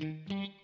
Mm-hmm.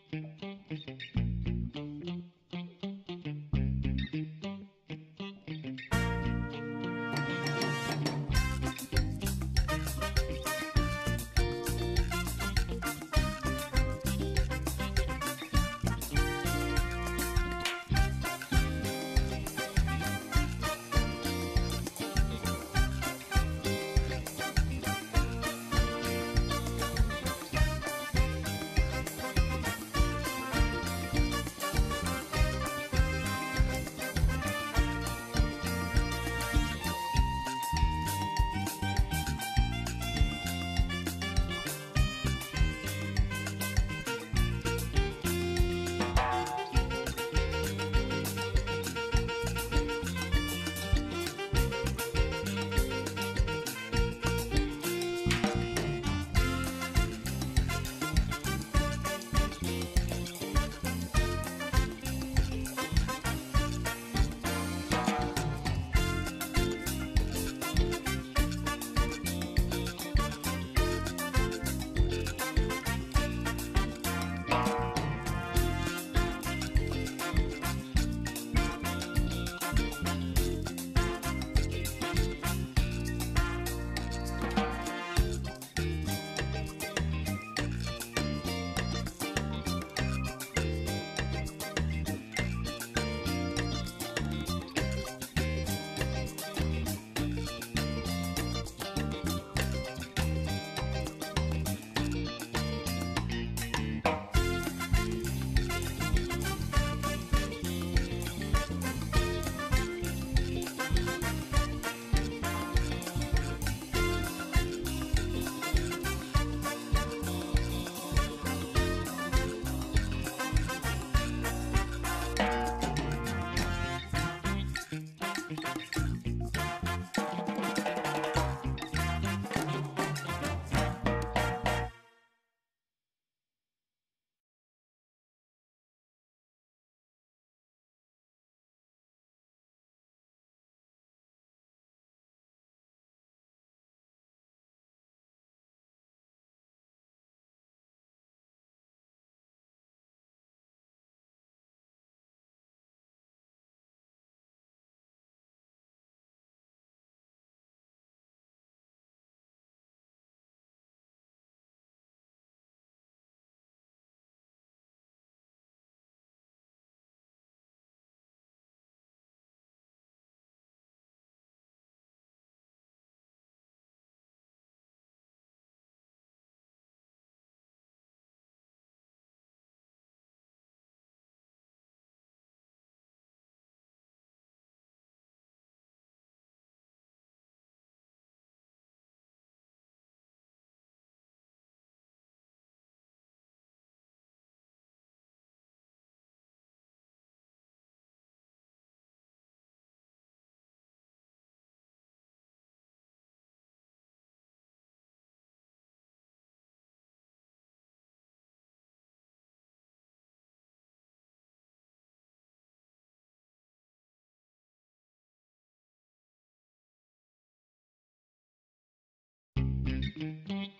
Mm-hmm.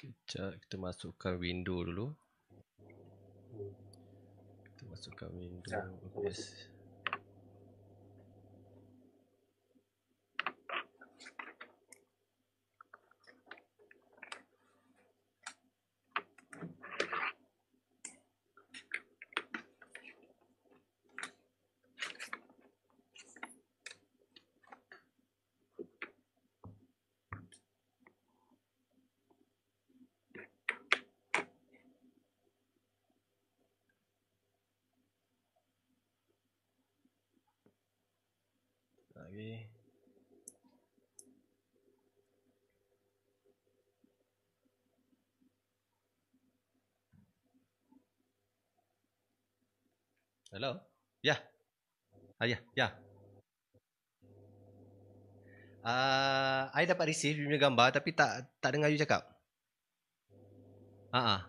Sekejap, kita masukkan window dulu. Kita masukkan window. Ya, okay. Hello? Yeah. Uh, yeah, yeah. Ah, uh, I dapat receive punya gambar tapi tak tak dengar you cakap. Ha ah. Uh-uh.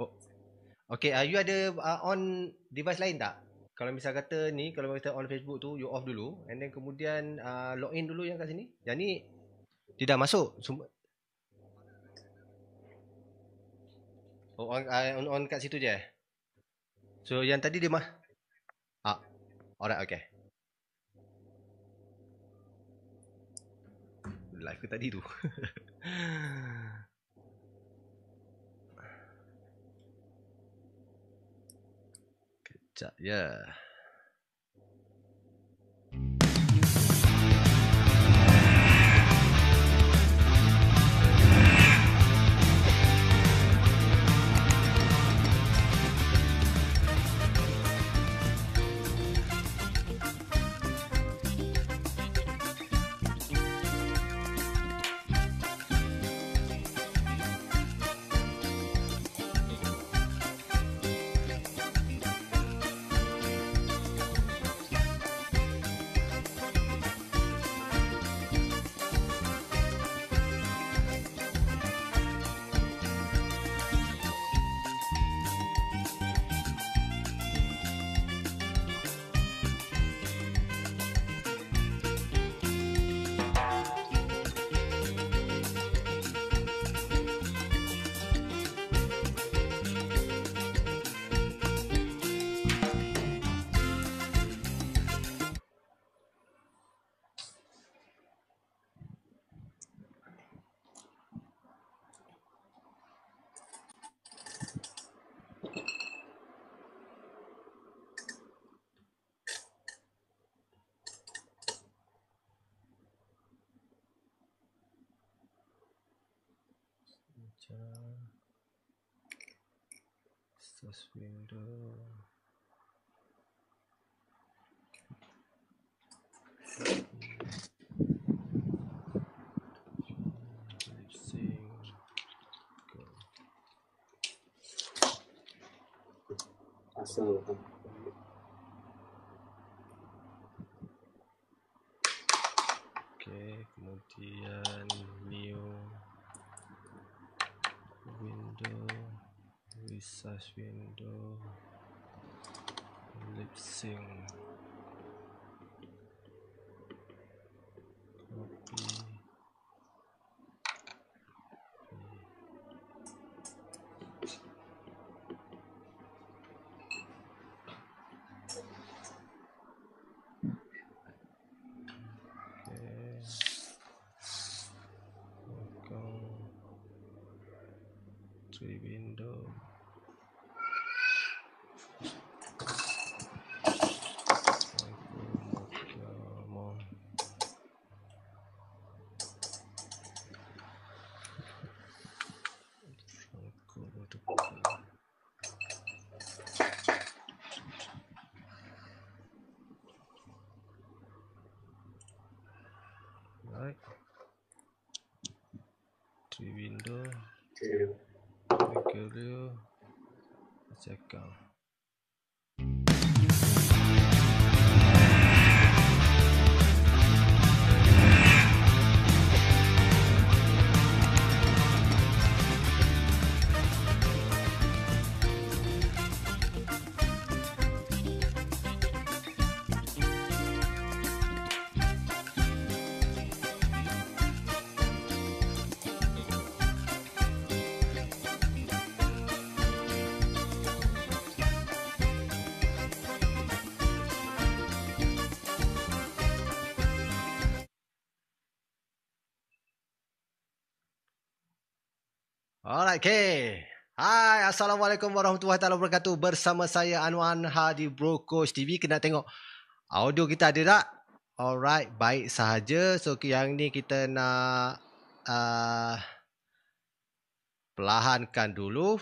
Oh. Okay, uh, you ada uh, on device lain tak? Kalau misal kata ni, kalau kita on Facebook tu, you off dulu and then kemudian uh, log in dulu yang kat sini. Yang ni tidak masuk. Sum- oh, on, on, on kat situ je. Eh? So yang tadi dia mah. Ah. Alright, okay. Live tadi tu? Kejap, ya. Yeah. this us uh, Assalamualaikum. Lisa window lip sync Alright, okay. Hai, Assalamualaikum warahmatullahi wabarakatuh. Bersama saya Anwar Hadi Bro Coach TV. Kena tengok audio kita ada tak? Alright, baik sahaja. So, yang ni kita nak uh, pelahankan dulu.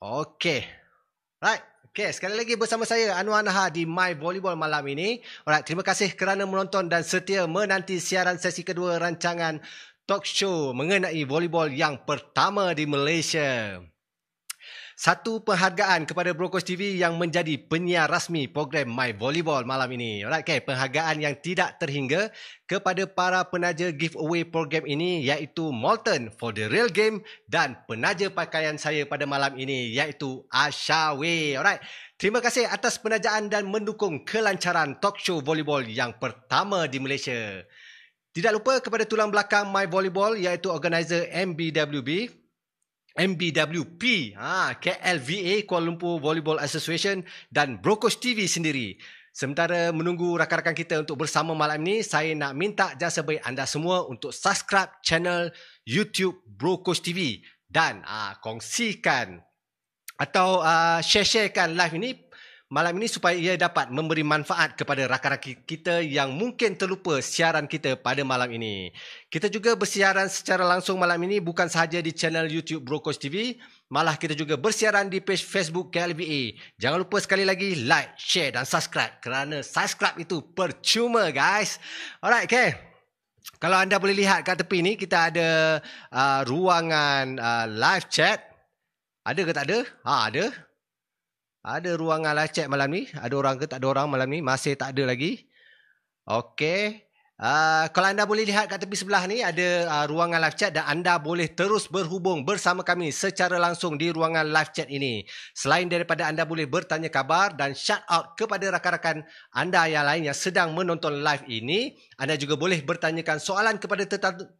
Okay. Right. Okay, sekali lagi bersama saya Anwar Naha di My Volleyball malam ini. Alright, terima kasih kerana menonton dan setia menanti siaran sesi kedua rancangan talk show mengenai volleyball yang pertama di Malaysia. Satu penghargaan kepada Brokos TV yang menjadi penyiar rasmi program My Volleyball malam ini. Alright, okay. penghargaan yang tidak terhingga kepada para penaja giveaway program ini iaitu Molten for the Real Game dan penaja pakaian saya pada malam ini iaitu Ashawe. Alright. Terima kasih atas penajaan dan mendukung kelancaran talk show volleyball yang pertama di Malaysia. Tidak lupa kepada tulang belakang My Volleyball iaitu organizer MBWB MBWP, ha, KLVA Kuala Lumpur Volleyball Association dan Brokos TV sendiri. Sementara menunggu rakan-rakan kita untuk bersama malam ini, saya nak minta jasa baik anda semua untuk subscribe channel YouTube Brokos TV dan ha, kongsikan atau uh, share-sharekan live ini malam ini supaya ia dapat memberi manfaat kepada rakan-rakan kita yang mungkin terlupa siaran kita pada malam ini. Kita juga bersiaran secara langsung malam ini bukan sahaja di channel YouTube Brokos TV, malah kita juga bersiaran di page Facebook KLBA. Jangan lupa sekali lagi like, share dan subscribe kerana subscribe itu percuma guys. Alright, okay. Kalau anda boleh lihat kat tepi ni, kita ada uh, ruangan uh, live chat. Ada ke tak ada? Ha, ada. Ada ruangan live chat malam ni? Ada orang ke tak ada orang malam ni? Masih tak ada lagi. Okay. Uh, kalau anda boleh lihat kat tepi sebelah ni ada uh, ruangan live chat dan anda boleh terus berhubung bersama kami secara langsung di ruangan live chat ini. Selain daripada anda boleh bertanya kabar dan shout out kepada rakan-rakan anda yang lain yang sedang menonton live ini, anda juga boleh bertanyakan soalan kepada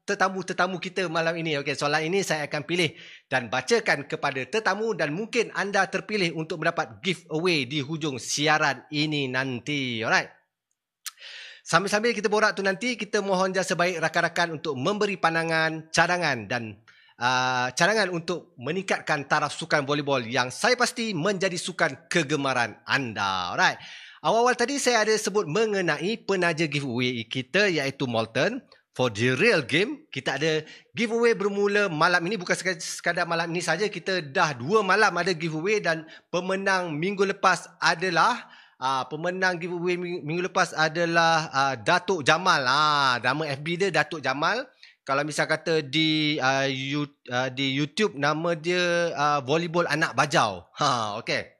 tetamu-tetamu kita malam ini. Okey, soalan ini saya akan pilih dan bacakan kepada tetamu dan mungkin anda terpilih untuk mendapat giveaway di hujung siaran ini nanti. Alright. Sambil-sambil kita borak tu nanti, kita mohon jasa baik rakan-rakan untuk memberi pandangan, cadangan dan uh, cadangan untuk meningkatkan taraf sukan volleyball yang saya pasti menjadi sukan kegemaran anda. Alright. Awal-awal tadi saya ada sebut mengenai penaja giveaway kita iaitu Molten. For the real game, kita ada giveaway bermula malam ini. Bukan sekadar malam ini saja, kita dah dua malam ada giveaway dan pemenang minggu lepas adalah... Uh, pemenang giveaway minggu, lepas adalah uh, Datuk Jamal. Ah, uh, nama FB dia Datuk Jamal. Kalau misal kata di uh, ah, you, uh, di YouTube nama dia uh, volleyball anak bajau. Ha, okey.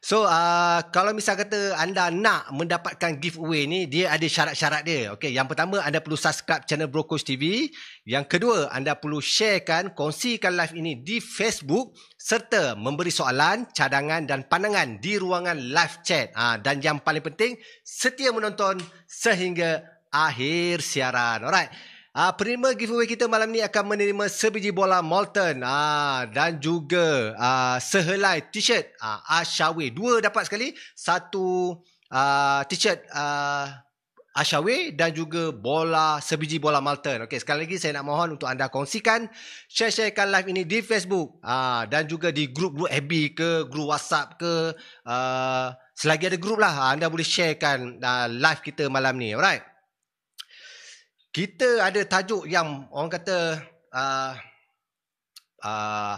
So uh, kalau misal kata anda nak mendapatkan giveaway ni dia ada syarat-syarat dia. Okay. yang pertama anda perlu subscribe channel Brokos TV. Yang kedua, anda perlu sharekan, kongsikan live ini di Facebook serta memberi soalan, cadangan dan pandangan di ruangan live chat. Ha, dan yang paling penting, setia menonton sehingga akhir siaran. Alright. Ah, penerima giveaway kita malam ni akan menerima sebiji bola Molten ah, dan juga ah, sehelai t-shirt ah, Ashawi. Dua dapat sekali. Satu ah, t-shirt ah, Ashawe dan juga bola sebiji bola Malton. Okey, sekali lagi saya nak mohon untuk anda kongsikan, share-sharekan live ini di Facebook aa, ah, dan juga di grup-grup FB ke grup WhatsApp ke uh, selagi ada grup lah ah, anda boleh sharekan uh, live kita malam ni. Alright. Kita ada tajuk yang orang kata uh, uh,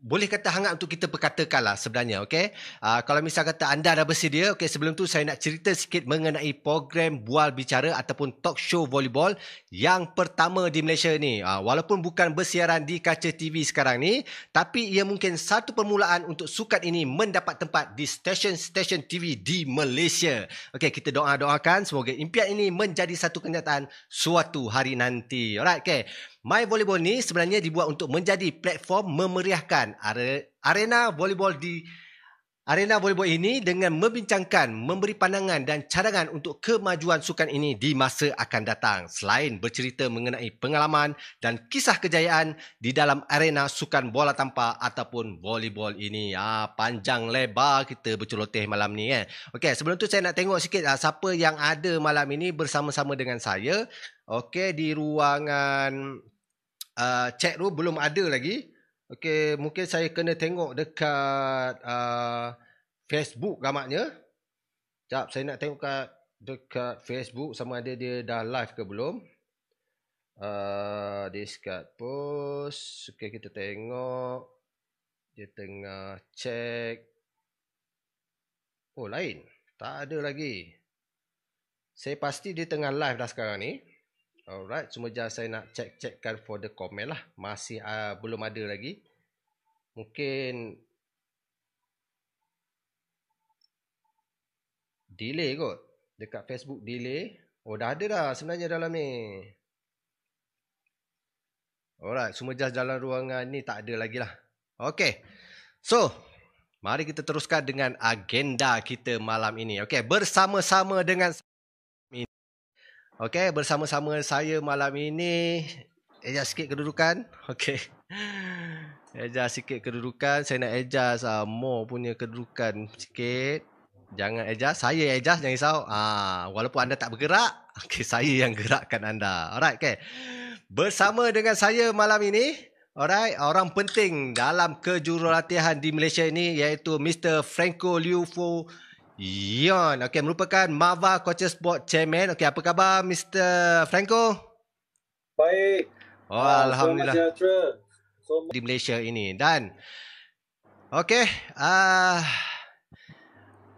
boleh kata hangat untuk kita perkatakan lah sebenarnya. Okay? Uh, ah, kalau misalnya kata anda dah bersedia, okay, sebelum tu saya nak cerita sikit mengenai program Bual Bicara ataupun Talk Show Volleyball yang pertama di Malaysia ni. Uh, walaupun bukan bersiaran di kaca TV sekarang ni, tapi ia mungkin satu permulaan untuk sukat ini mendapat tempat di stesen-stesen TV di Malaysia. Okay, kita doa-doakan semoga impian ini menjadi satu kenyataan suatu hari nanti. Alright, okay. My Volleyball ni sebenarnya dibuat untuk menjadi platform memeriahkan arena volleyball di arena volleyball ini dengan membincangkan, memberi pandangan dan cadangan untuk kemajuan sukan ini di masa akan datang. Selain bercerita mengenai pengalaman dan kisah kejayaan di dalam arena sukan bola tanpa ataupun volleyball ini. Ah, panjang lebar kita berceloteh malam ni. Eh. Okay, sebelum tu saya nak tengok sikit ah, siapa yang ada malam ini bersama-sama dengan saya. Okey di ruangan uh, ah, cek tu belum ada lagi. Okey, mungkin saya kena tengok dekat uh, Facebook gamaknya. Sekejap, saya nak tengok kat dekat Facebook sama ada dia dah live ke belum. Uh, ah, discard post. Okey, kita tengok. Dia tengah cek. Oh, lain. Tak ada lagi. Saya pasti dia tengah live dah sekarang ni. Alright, cuma just saya nak check-checkkan for the comment lah. Masih uh, belum ada lagi. Mungkin delay kot. Dekat Facebook delay. Oh, dah ada dah sebenarnya dalam ni. Alright, semua jas dalam ruangan ni tak ada lagi lah. Okay. So, mari kita teruskan dengan agenda kita malam ini. Okay, bersama-sama dengan... Okey, bersama-sama saya malam ini Ejas sikit kedudukan. Okey. Ejas sikit kedudukan. Saya nak adjust uh, more punya kedudukan sikit. Jangan adjust. Saya adjust. Jangan risau. Ah, walaupun anda tak bergerak. Okey, saya yang gerakkan anda. Alright, okey. Bersama dengan saya malam ini. Alright, orang penting dalam kejurulatihan di Malaysia ini iaitu Mr. Franco Liu Fu Yon. Ya, okey, merupakan Mava Coaches Sport Chairman. Okey, apa khabar Mr. Franco? Baik. Oh, uh, Alhamdulillah. So, di Malaysia ini. Dan, okey. Uh,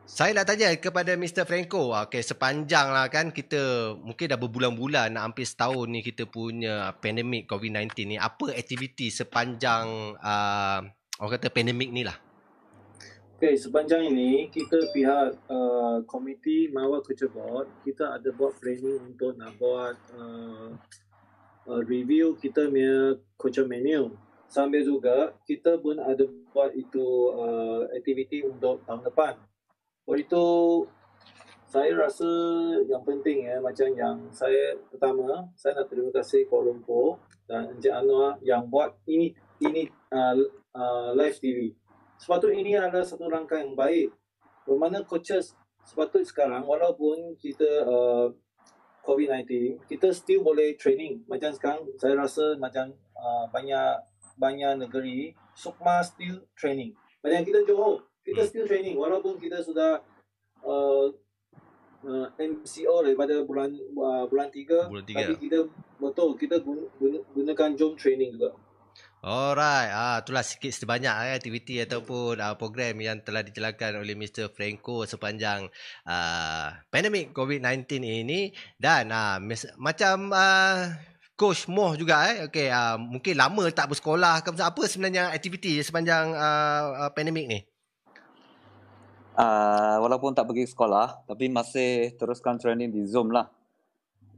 saya nak tanya kepada Mr. Franco. Okey, sepanjang lah kan kita mungkin dah berbulan-bulan, nak hampir setahun ni kita punya pandemik COVID-19 ni. Apa aktiviti sepanjang uh, orang kata pandemik ni lah? Okay, sepanjang ini kita pihak uh, komiti Mawa Kerja Board, kita ada buat planning untuk nak buat uh, uh, review kita punya kerja menu. Sambil juga, kita pun ada buat itu uh, aktiviti untuk tahun depan. Oleh itu, saya rasa yang penting ya, macam yang saya pertama, saya nak terima kasih Kuala Lumpur dan Encik Anwar yang buat ini ini uh, uh, live TV sepatutnya ini adalah satu langkah yang baik. Bermakna coaches sepatut sekarang walaupun kita uh, COVID-19, kita still boleh training. Macam sekarang saya rasa macam uh, banyak banyak negeri Sukma still training. Macam kita Johor, kita hmm. still training walaupun kita sudah uh, uh, MCO daripada bulan uh, bulan 3, bulan 3 tapi kita betul kita gun, gun, gunakan Zoom training juga. Alright, ah, itulah sikit sebanyak eh, aktiviti ataupun ah, program yang telah dijalankan oleh Mr. Franco sepanjang ah, pandemik COVID-19 ini dan ah, mis- macam ah, Coach Moh juga eh. Okay, ah, mungkin lama tak bersekolah ke apa sebenarnya aktiviti sepanjang ah, pandemik ni? Uh, walaupun tak pergi sekolah tapi masih teruskan training di Zoom lah.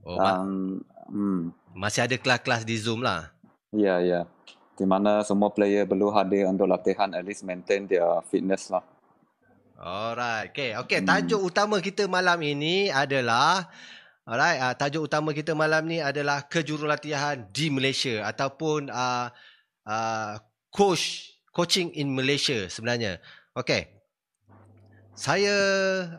Oh, um, ma- hmm. Masih ada kelas-kelas di Zoom lah. Ya, yeah, ya. Yeah di mana semua player perlu hadir untuk latihan at least maintain their fitness lah. Alright, okay, okay. Hmm. Tajuk utama kita malam ini adalah Alright, uh, tajuk utama kita malam ni adalah kejurulatihan di Malaysia ataupun uh, uh, coach coaching in Malaysia sebenarnya. Okay, saya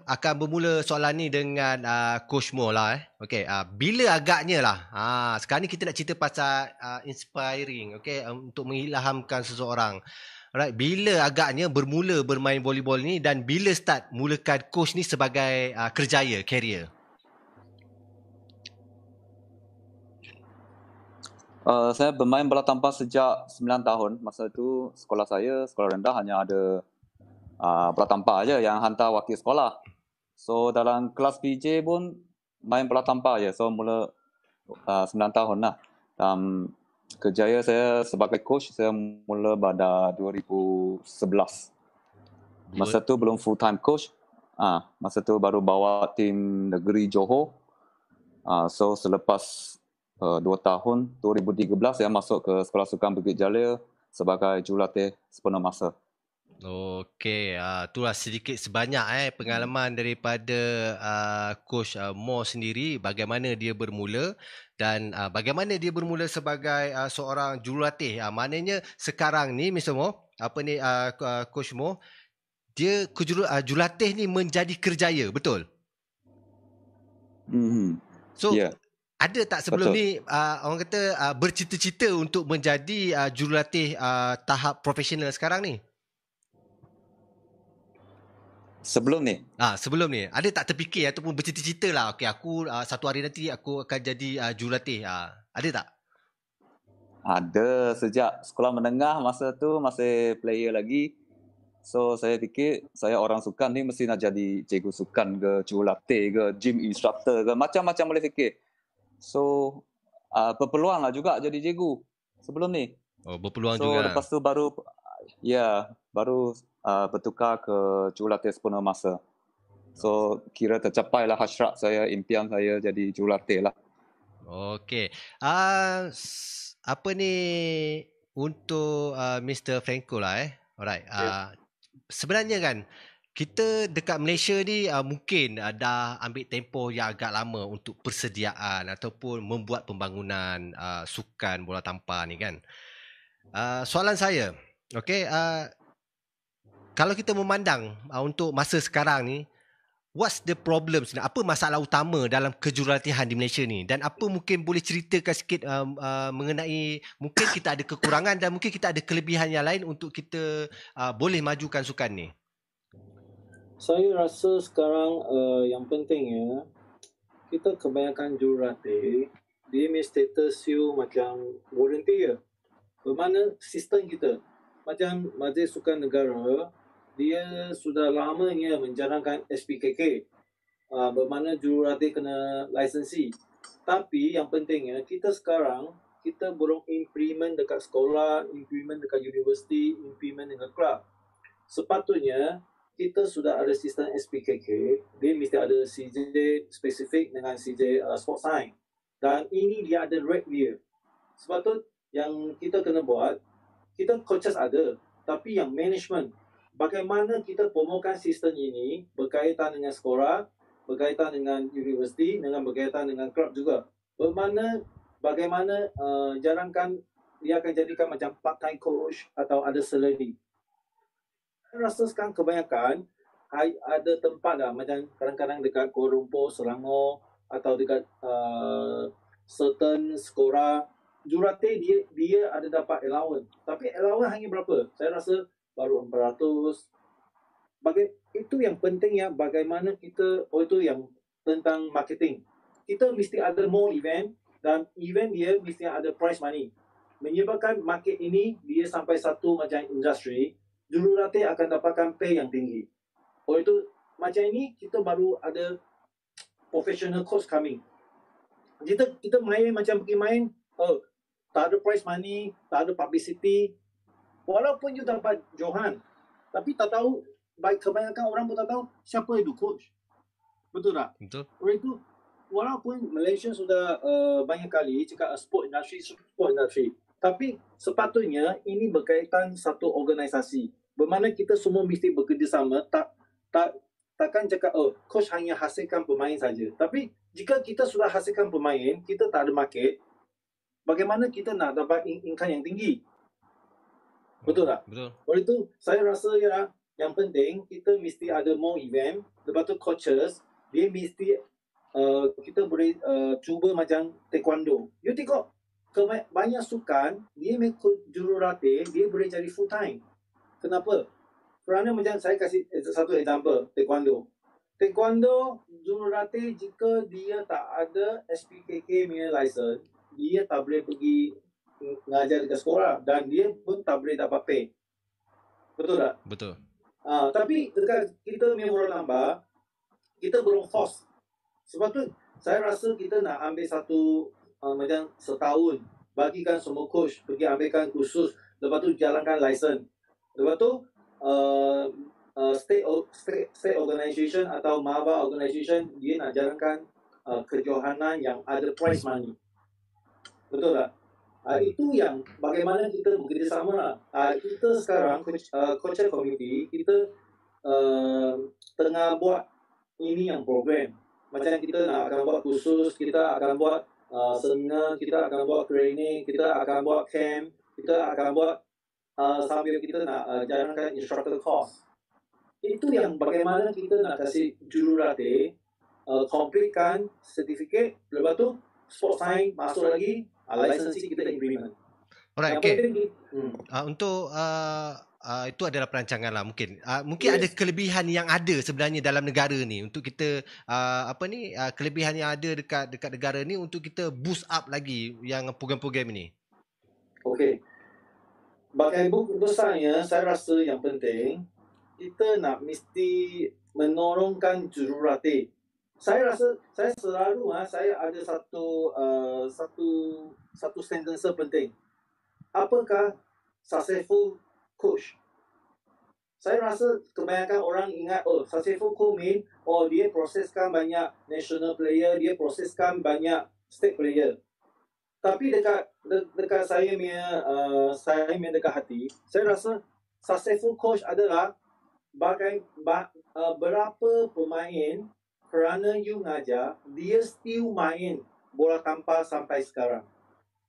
akan bermula soalan ni dengan uh, Coach Mo lah eh. Okay, uh, ah, bila agaknya lah. Uh, sekarang ni kita nak cerita pasal uh, inspiring. Okay, um, untuk mengilhamkan seseorang. Alright, bila agaknya bermula bermain volleyball ni dan bila start mulakan coach ni sebagai uh, kerjaya, career? Uh, saya bermain bola tampar sejak 9 tahun. Masa tu sekolah saya, sekolah rendah hanya ada Ah, pratampa aja yang hantar wakil sekolah. So dalam kelas PJ pun main pratampa aja. So mula uh, ah, 9 tahun lah. Um, kerjaya saya sebagai coach saya mula pada 2011. Masa tu belum full time coach. Ah, uh, masa tu baru bawa tim negeri Johor. Ah, uh, so selepas 2 uh, ah, tahun 2013 saya masuk ke sekolah sukan Bukit Jalil sebagai jurulatih sepenuh masa. Okey, ah uh, itulah sedikit sebanyak eh pengalaman hmm. daripada uh, coach uh, Mo sendiri bagaimana dia bermula dan uh, bagaimana dia bermula sebagai uh, seorang jurulatih. Ah uh, maknanya sekarang ni Mr Mo, apa ni uh, uh, coach Mo, dia kejur, uh, jurulatih ni menjadi kerjaya, betul? Mhm. So yeah. ada tak sebelum betul. ni uh, orang kata uh, bercita-cita untuk menjadi uh, jurulatih uh, tahap profesional sekarang ni? Sebelum ni? Ah ha, sebelum ni. Ada tak terfikir ataupun bercita-cita lah. Okay, aku uh, satu hari nanti aku akan jadi uh, jurulatih. Ha, ada tak? Ada. Sejak sekolah menengah masa tu masih player lagi. So saya fikir saya orang sukan ni mesti nak jadi cikgu sukan ke, jurulatih ke, gym instructor ke. Macam-macam boleh fikir. So uh, berpeluang lah juga jadi cikgu sebelum ni. Oh berpeluang so, juga. So lepas tu baru Ya, yeah, baru uh, bertukar ke jurulatih sepenuh masa. So, kira tercapai lah hasrat saya, impian saya jadi jurulatih lah. Okay. Uh, ah, apa ni untuk uh, ah, Mr. Franco lah eh? Alright. Uh, Sebenarnya kan, kita dekat Malaysia ni uh, mungkin uh, dah ambil tempoh yang agak lama untuk persediaan ataupun membuat pembangunan uh, sukan bola tampar ni kan. Uh, soalan saya, Okay, uh, kalau kita memandang uh, untuk masa sekarang ni, what's the problem sebenarnya? Apa masalah utama dalam kejurulatihan di Malaysia ni? Dan apa mungkin boleh ceritakan sikit uh, uh, mengenai mungkin kita ada kekurangan dan mungkin kita ada kelebihan yang lain untuk kita uh, boleh majukan sukan ni? Saya rasa sekarang uh, yang penting ya, kita kebanyakan jurulatih, dia mesti status you macam volunteer. Bermakna sistem kita, macam Majlis Sukan Negara dia sudah lamanya menjalankan SPKK uh, ah, bermakna jurulatih kena lisensi tapi yang pentingnya kita sekarang kita belum implement dekat sekolah, implement dekat universiti, implement dengan club. Sepatutnya kita sudah ada sistem SPKK, dia mesti ada CJ specific dengan CJ uh, ah, sport science. Dan ini dia ada red dia. sepatut yang kita kena buat kita coaches ada tapi yang management bagaimana kita promokan sistem ini berkaitan dengan skora berkaitan dengan universiti dengan berkaitan dengan club juga bagaimana bagaimana uh, eh, jarangkan dia akan jadikan macam part time coach atau ada salary saya rasa sekarang kebanyakan ada tempat lah macam kadang-kadang dekat Kuala Lumpur, Selangor atau dekat uh, certain skora Jurate dia dia ada dapat allowance. Tapi allowance hanya berapa? Saya rasa baru 400. Bagi, itu yang penting ya bagaimana kita, oh itu yang tentang marketing. Kita mesti ada more event dan event dia mesti ada price money. Menyebabkan market ini dia sampai satu macam industri, Jurate akan dapatkan pay yang tinggi. Oh itu macam ini kita baru ada professional course coming. Kita kita main macam pergi main, oh tak ada prize money, tak ada publicity. Walaupun you dapat Johan, tapi tak tahu, baik kebanyakan orang pun tak tahu siapa itu coach. Betul tak? Betul. Itu, walaupun Malaysia sudah uh, banyak kali cakap uh, sport industry, sport industry. Tapi sepatutnya ini berkaitan satu organisasi. Bermakna kita semua mesti bekerjasama. Tak, tak, takkan cakap, oh, coach hanya hasilkan pemain saja. Tapi jika kita sudah hasilkan pemain, kita tak ada market, bagaimana kita nak dapat income yang tinggi. Betul tak? Betul. Oleh itu, saya rasa ya, yang penting kita mesti ada more event, lepas tu coaches, dia mesti uh, kita boleh uh, cuba macam taekwondo. You tengok, kema- banyak sukan, dia mengikut jurulatih, dia boleh jadi full time. Kenapa? Kerana macam saya kasih eh, satu example, taekwondo. Taekwondo, jurulatih jika dia tak ada SPKK punya license, dia tak boleh pergi mengajar dekat sekolah dan dia pun tak boleh dapat pay. Betul tak? Betul. Uh, tapi dekat kita punya orang lambat, kita belum force. Sebab tu saya rasa kita nak ambil satu uh, macam setahun bagikan semua coach pergi ambilkan kursus lepas tu jalankan license. Lepas tu uh, uh, state, state, state organization atau maba organisation dia nak jalankan uh, kejohanan yang ada prize money. Betul tak? Uh, itu yang bagaimana kita bekerjasama lah. Uh, kita sekarang, coach, uh, kita uh, tengah buat ini yang program. Macam kita nak akan buat khusus, kita akan buat uh, sena, kita akan buat training, kita akan buat camp, kita akan buat uh, sambil kita nak uh, jalankan instructor course. Itu yang bagaimana kita nak kasih jururatih, uh, komplitkan sertifikat, lepas tu sport science masuk lagi, Ah, licensing kita agreement. Alright, okay. Hmm. Uh, untuk uh, uh, itu adalah perancangan lah mungkin. Uh, mungkin yes. ada kelebihan yang ada sebenarnya dalam negara ni untuk kita uh, apa ni uh, kelebihan yang ada dekat dekat negara ni untuk kita boost up lagi yang program-program ini. Okay. Bagai buku besarnya, saya rasa yang penting kita nak mesti menorongkan jururatih saya rasa saya selalu ah saya ada satu uh, satu satu sentence penting. Apakah successful coach? Saya rasa kebanyakan orang ingat oh successful coach mean oh dia proseskan banyak national player, dia proseskan banyak state player. Tapi dekat de- dekat saya ni uh, eh, saya ni dekat hati, saya rasa successful coach adalah bagai ba, uh, berapa pemain kerana you mengajar, dia still main bola tampar sampai sekarang.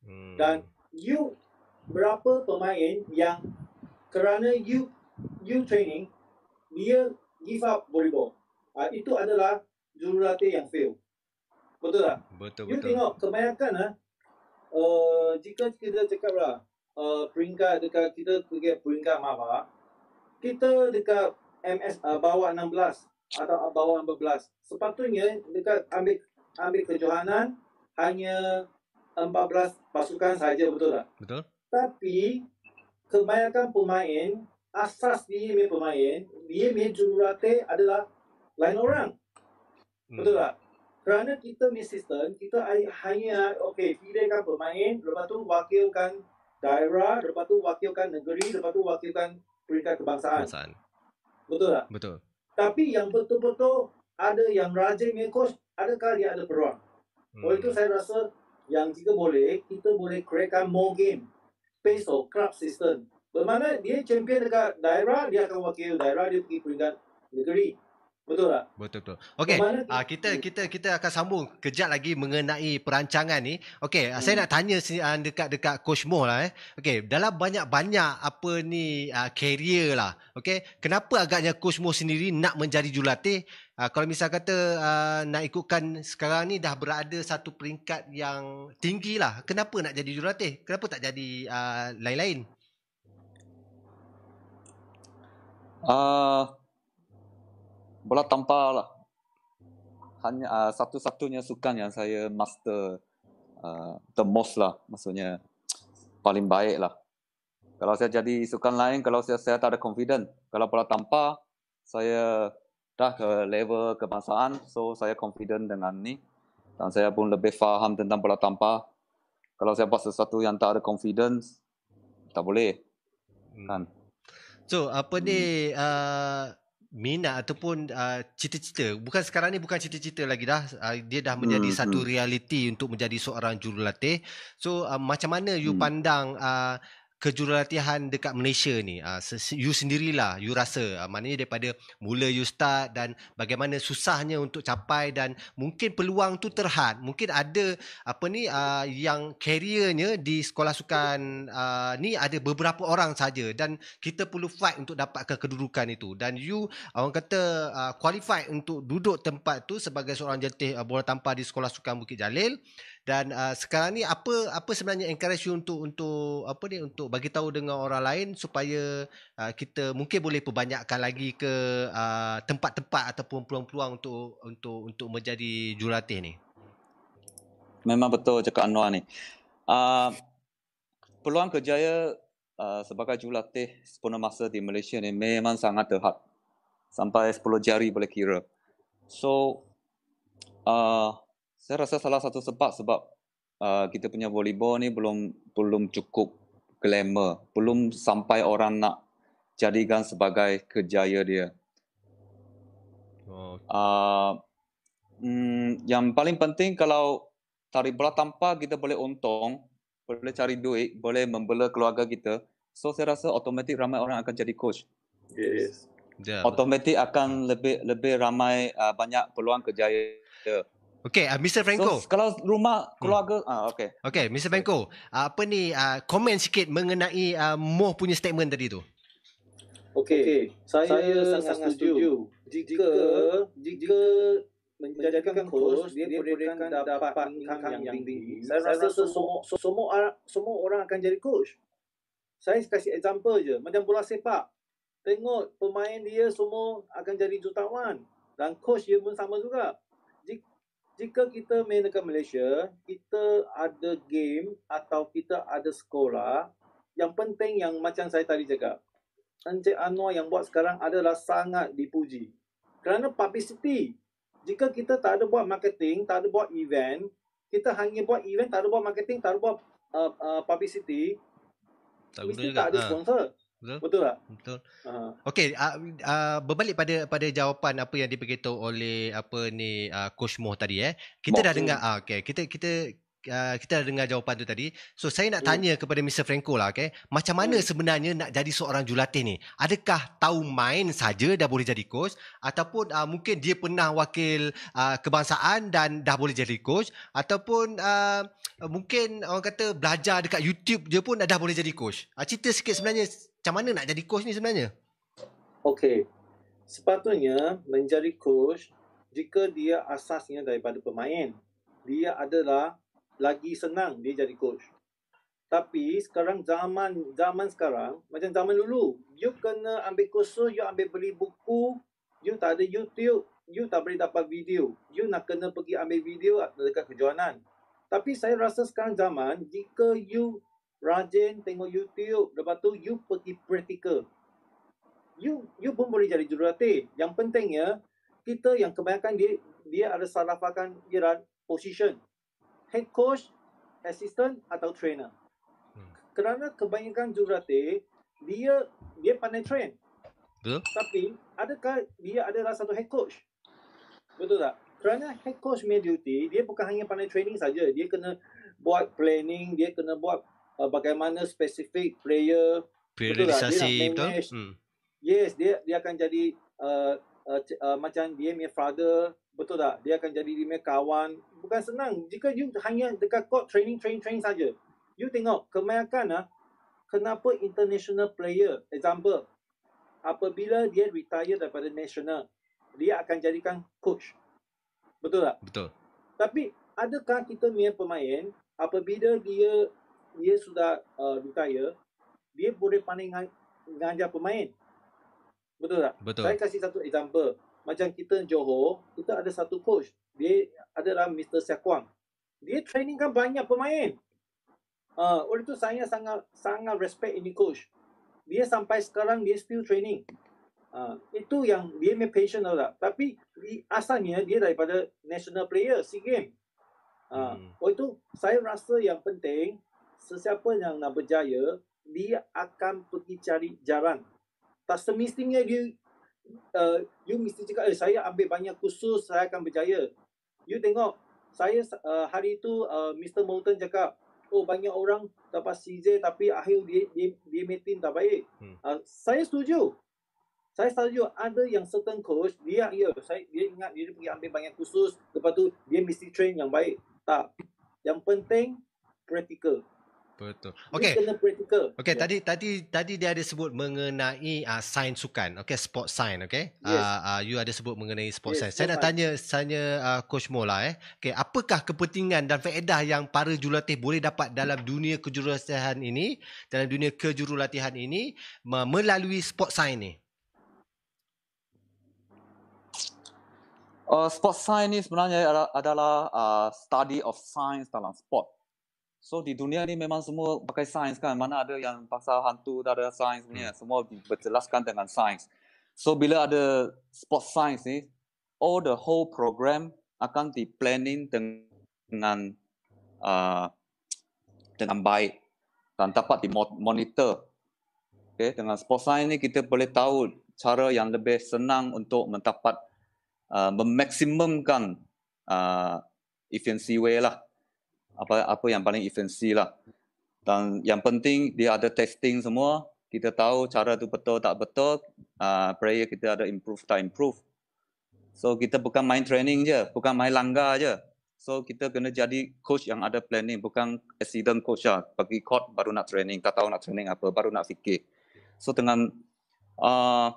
Hmm. Dan you berapa pemain yang kerana you you training, dia give up volleyball. Uh, itu adalah jurulatih yang fail. Betul tak? Betul, you betul. tengok kebanyakan, uh, jika kita cakap lah, uh, peringkat dekat kita pergi peringkat mahal, kita dekat MS uh, eh, bawah atau bawah 14. Sepatutnya mereka ambil ambil kejohanan hanya 14 pasukan saja betul tak? Betul. Tapi kebanyakan pemain asas dia main pemain, dia main jurulatih adalah lain orang. Hmm. Betul tak? Kerana kita main sistem, kita hanya okay pilihkan pemain, lepas tu wakilkan daerah, lepas tu wakilkan negeri, lepas tu wakilkan peringkat kebangsaan. kebangsaan. Betul tak? Betul. Tapi yang betul-betul ada yang rajin punya coach, adakah dia ada peluang? Hmm. Oleh itu saya rasa yang jika boleh, kita boleh createkan more game based on club system. Bermakna dia champion dekat daerah, dia akan wakil daerah, dia pergi peringkat negeri. Betul tak? Betul betul. Okey, uh, kita kita kita akan sambung kejap lagi mengenai perancangan ni. Okey, ah, hmm. saya nak tanya ah, dekat dekat coach Mo lah eh. Okey, dalam banyak-banyak apa ni uh, career lah. Okey, kenapa agaknya coach Mo sendiri nak menjadi jurulatih? Uh, kalau misal kata uh, nak ikutkan sekarang ni dah berada satu peringkat yang tinggi lah. Kenapa nak jadi jurulatih? Kenapa tak jadi uh, lain-lain? Uh, bola tampar lah. Hanya uh, satu-satunya sukan yang saya master uh, the most lah. Maksudnya paling baik lah. Kalau saya jadi sukan lain, kalau saya, saya tak ada confident. Kalau bola tampar, saya dah ke level kebangsaan. So, saya confident dengan ni. Dan saya pun lebih faham tentang bola tampar. Kalau saya buat sesuatu yang tak ada confidence, tak boleh. Hmm. Kan? So, apa ni... Hmm. Uh minat ataupun uh, cita-cita bukan sekarang ni bukan cita-cita lagi dah uh, dia dah menjadi hmm. satu hmm. realiti untuk menjadi seorang jurulatih so uh, macam mana you hmm. pandang uh, kejurulatihan dekat Malaysia ni ah, you sendirilah you rasa uh, maknanya daripada mula you start dan bagaimana susahnya untuk capai dan mungkin peluang tu terhad mungkin ada apa ni ah, yang carriernya di sekolah sukan ni ada beberapa orang saja dan kita perlu fight untuk dapatkan kedudukan itu dan you orang kata uh, qualified untuk duduk tempat tu sebagai seorang jentih uh, bola tampar di sekolah sukan Bukit Jalil dan uh, sekarang ni apa apa sebenarnya encourage you untuk untuk apa ni untuk bagi tahu dengan orang lain supaya uh, kita mungkin boleh perbanyakkan lagi ke uh, tempat-tempat ataupun peluang-peluang untuk untuk untuk menjadi jurulatih ni. Memang betul cakap Anwar ni. Uh, peluang kerjaya uh, sebagai jurulatih sepenuh masa di Malaysia ni memang sangat terhad. Sampai 10 jari boleh kira. So uh, saya rasa salah satu sebab sebab uh, kita punya volleyball ni belum belum cukup glamour, belum sampai orang nak jadikan sebagai kejaya dia. Oh. Uh, mm, yang paling penting kalau tarik bola tanpa kita boleh untung, boleh cari duit, boleh membela keluarga kita. So saya rasa otomatik ramai orang akan jadi coach. Yes. Yeah. Otomatik akan lebih lebih ramai uh, banyak peluang kejayaan. Okay, uh, Mr. Franco. So, kalau rumah hmm. keluarga, hmm. uh, okay. Okay, Mr. Franco. Uh, apa ni, uh, komen sikit mengenai uh, Moh punya statement tadi tu. Okay, okay. Saya, saya sangat, sangat setuju. setuju. Jika, jika, jika menjadikan kos, dia, dia bolehkan dapat pangkang yang, yang tinggi. Saya, saya rasa semua, semua, semua, semua orang akan jadi coach. Saya kasih example je. Macam bola sepak. Tengok pemain dia semua akan jadi jutawan. Dan coach dia pun sama juga jika kita main dekat Malaysia, kita ada game atau kita ada sekolah, yang penting yang macam saya tadi cakap, Encik Anwar yang buat sekarang adalah sangat dipuji. Kerana publicity. Jika kita tak ada buat marketing, tak ada buat event, kita hanya buat event, tak ada buat marketing, tak ada buat uh, uh, publicity, tak mesti tak ada ha. sponsor. Ha. Betul? Betul tak? Betul. Uh-huh. Okey, uh, uh, berbalik pada pada jawapan apa yang diberitahu oleh apa ni uh, Coach Moh tadi eh. Kita Boxing. dah hmm. dengar ah uh, okey, kita kita Ah, kita dah dengar jawapan tu tadi. So saya nak ya. tanya kepada Mr Franco lah okay? Macam mana hmm. sebenarnya nak jadi seorang jurulatih ni? Adakah tahu main saja dah boleh jadi coach ataupun uh, mungkin dia pernah wakil uh, kebangsaan dan dah boleh jadi coach ataupun uh, mungkin orang kata belajar dekat YouTube dia pun dah boleh jadi coach. Uh, cerita sikit sebenarnya macam mana nak jadi coach ni sebenarnya? Okey. Sepatutnya menjadi coach jika dia asasnya daripada pemain dia adalah lagi senang dia jadi coach. Tapi sekarang zaman zaman sekarang macam zaman dulu, you kena ambil kursus, you ambil beli buku, you tak ada YouTube, you tak boleh dapat video. You nak kena pergi ambil video dekat kejohanan. Tapi saya rasa sekarang zaman jika you rajin tengok YouTube, lepas tu you pergi praktikal. You you pun boleh jadi jurulatih. Yang pentingnya kita yang kebanyakan dia dia ada salah faham position head coach, assistant atau trainer. Hmm. Kerana kebanyakan jurate dia dia pandai train. Betul. Tapi adakah dia adalah satu head coach? Betul tak? Kerana head coach main duty, dia bukan hanya pandai training saja, dia kena buat planning, dia kena buat uh, bagaimana specific player priorisasi betul? Hmm. Yes, dia dia akan jadi uh, uh, uh, macam dia punya father, betul tak dia akan jadi dia kawan bukan senang jika you hanya dekat court training train train saja you tengok kebanyakan ah kenapa international player example apabila dia retire daripada national dia akan jadikan coach betul tak betul tapi adakah kita punya pemain apabila dia dia sudah uh, retire dia boleh pandai ngajar pemain betul tak betul. saya kasih satu example macam kita Johor, kita ada satu coach. Dia adalah Mr. Siakwang. Dia trainingkan banyak pemain. Uh, oleh itu saya sangat sangat respect ini coach. Dia sampai sekarang dia still training. Uh, itu yang dia punya passion adalah. Tapi asalnya dia daripada national player, SEA Games. Uh, hmm. Oleh itu saya rasa yang penting, sesiapa yang nak berjaya, dia akan pergi cari jalan. Tak semestinya dia uh, you mesti cakap, eh, saya ambil banyak kursus, saya akan berjaya. You tengok, saya uh, hari itu uh, Mr. Moulton cakap, oh banyak orang dapat CJ tapi akhir dia, dia, dia meeting tak baik. Hmm. Uh, saya setuju. Saya setuju ada yang certain coach, dia ya, saya, dia ingat dia pergi ambil banyak kursus, lepas tu dia mesti train yang baik. Tak. Yang penting, practical. Betul. Okay. Okay. yeah. tadi tadi tadi dia ada sebut mengenai uh, sign sukan. Okey, sport sign, Okay. Yes. Uh, uh, you ada sebut mengenai sport yes, sign. Saya nak tanya tanya uh, coach Mola eh. Okey, apakah kepentingan dan faedah yang para jurulatih boleh dapat dalam dunia kejurulatihan ini, dalam dunia kejurulatihan ini melalui sport sign ni? Uh, sport science ni sebenarnya adalah uh, study of science dalam sport. So di dunia ni memang semua pakai sains kan. Mana ada yang pasal hantu, tak ada sains punya. Hmm. Semua dijelaskan dengan sains. So bila ada sport sains ni, all the whole program akan di planning dengan uh, dengan baik dan dapat di monitor. Okay, dengan sport sains ni kita boleh tahu cara yang lebih senang untuk mendapat uh, memaksimumkan uh, efficiency way lah apa apa yang paling efisien lah. Dan yang penting dia ada testing semua. Kita tahu cara tu betul tak betul. Uh, ah, player kita ada improve tak improve. So kita bukan main training je, bukan main langgar je. So kita kena jadi coach yang ada planning, bukan accident coach lah. Bagi court baru nak training, tak tahu nak training apa, baru nak fikir. So dengan uh,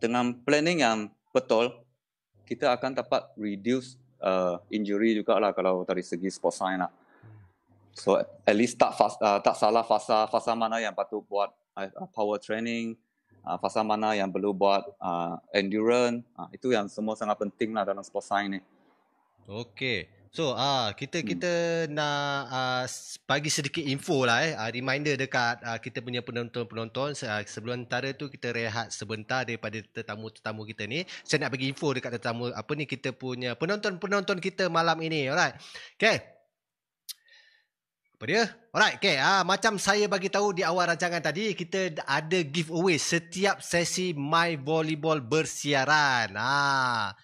dengan planning yang betul, kita akan dapat reduce uh, injury juga lah kalau dari segi sport science lah. Hmm. So at least tak fas, uh, tak salah fasa fasa mana yang patut buat uh, power training, uh, fasa mana yang perlu buat uh, endurance, uh, itu yang semua sangat penting lah dalam sport science ni. Okay, So ah uh, kita hmm. kita nak uh, bagi sedikit info lah eh uh, reminder dekat uh, kita punya penonton-penonton uh, sebelum antara tu kita rehat sebentar daripada tetamu-tetamu kita ni. Saya nak bagi info dekat tetamu apa ni kita punya penonton-penonton kita malam ini. Alright. Okay. Apa dia? Alright, okay. Ah, ha, macam saya bagi tahu di awal rancangan tadi, kita ada giveaway setiap sesi My Volleyball bersiaran. Ah, ha.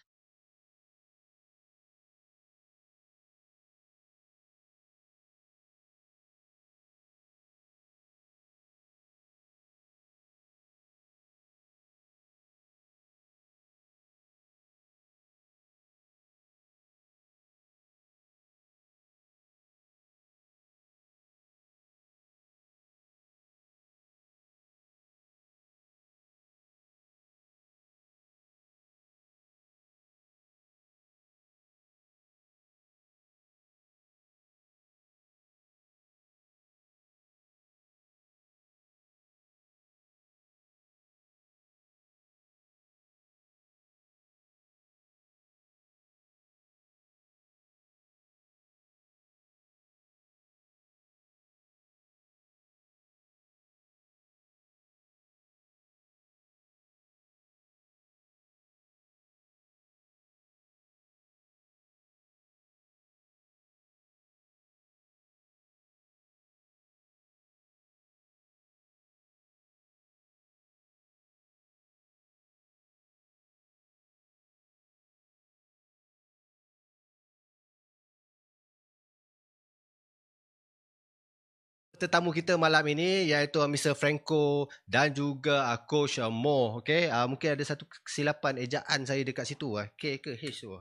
tetamu kita malam ini iaitu Mr. Franco dan juga Coach Mo. Okay? Uh, mungkin ada satu kesilapan ejaan saya dekat situ. Uh. K ke H tu? Oh,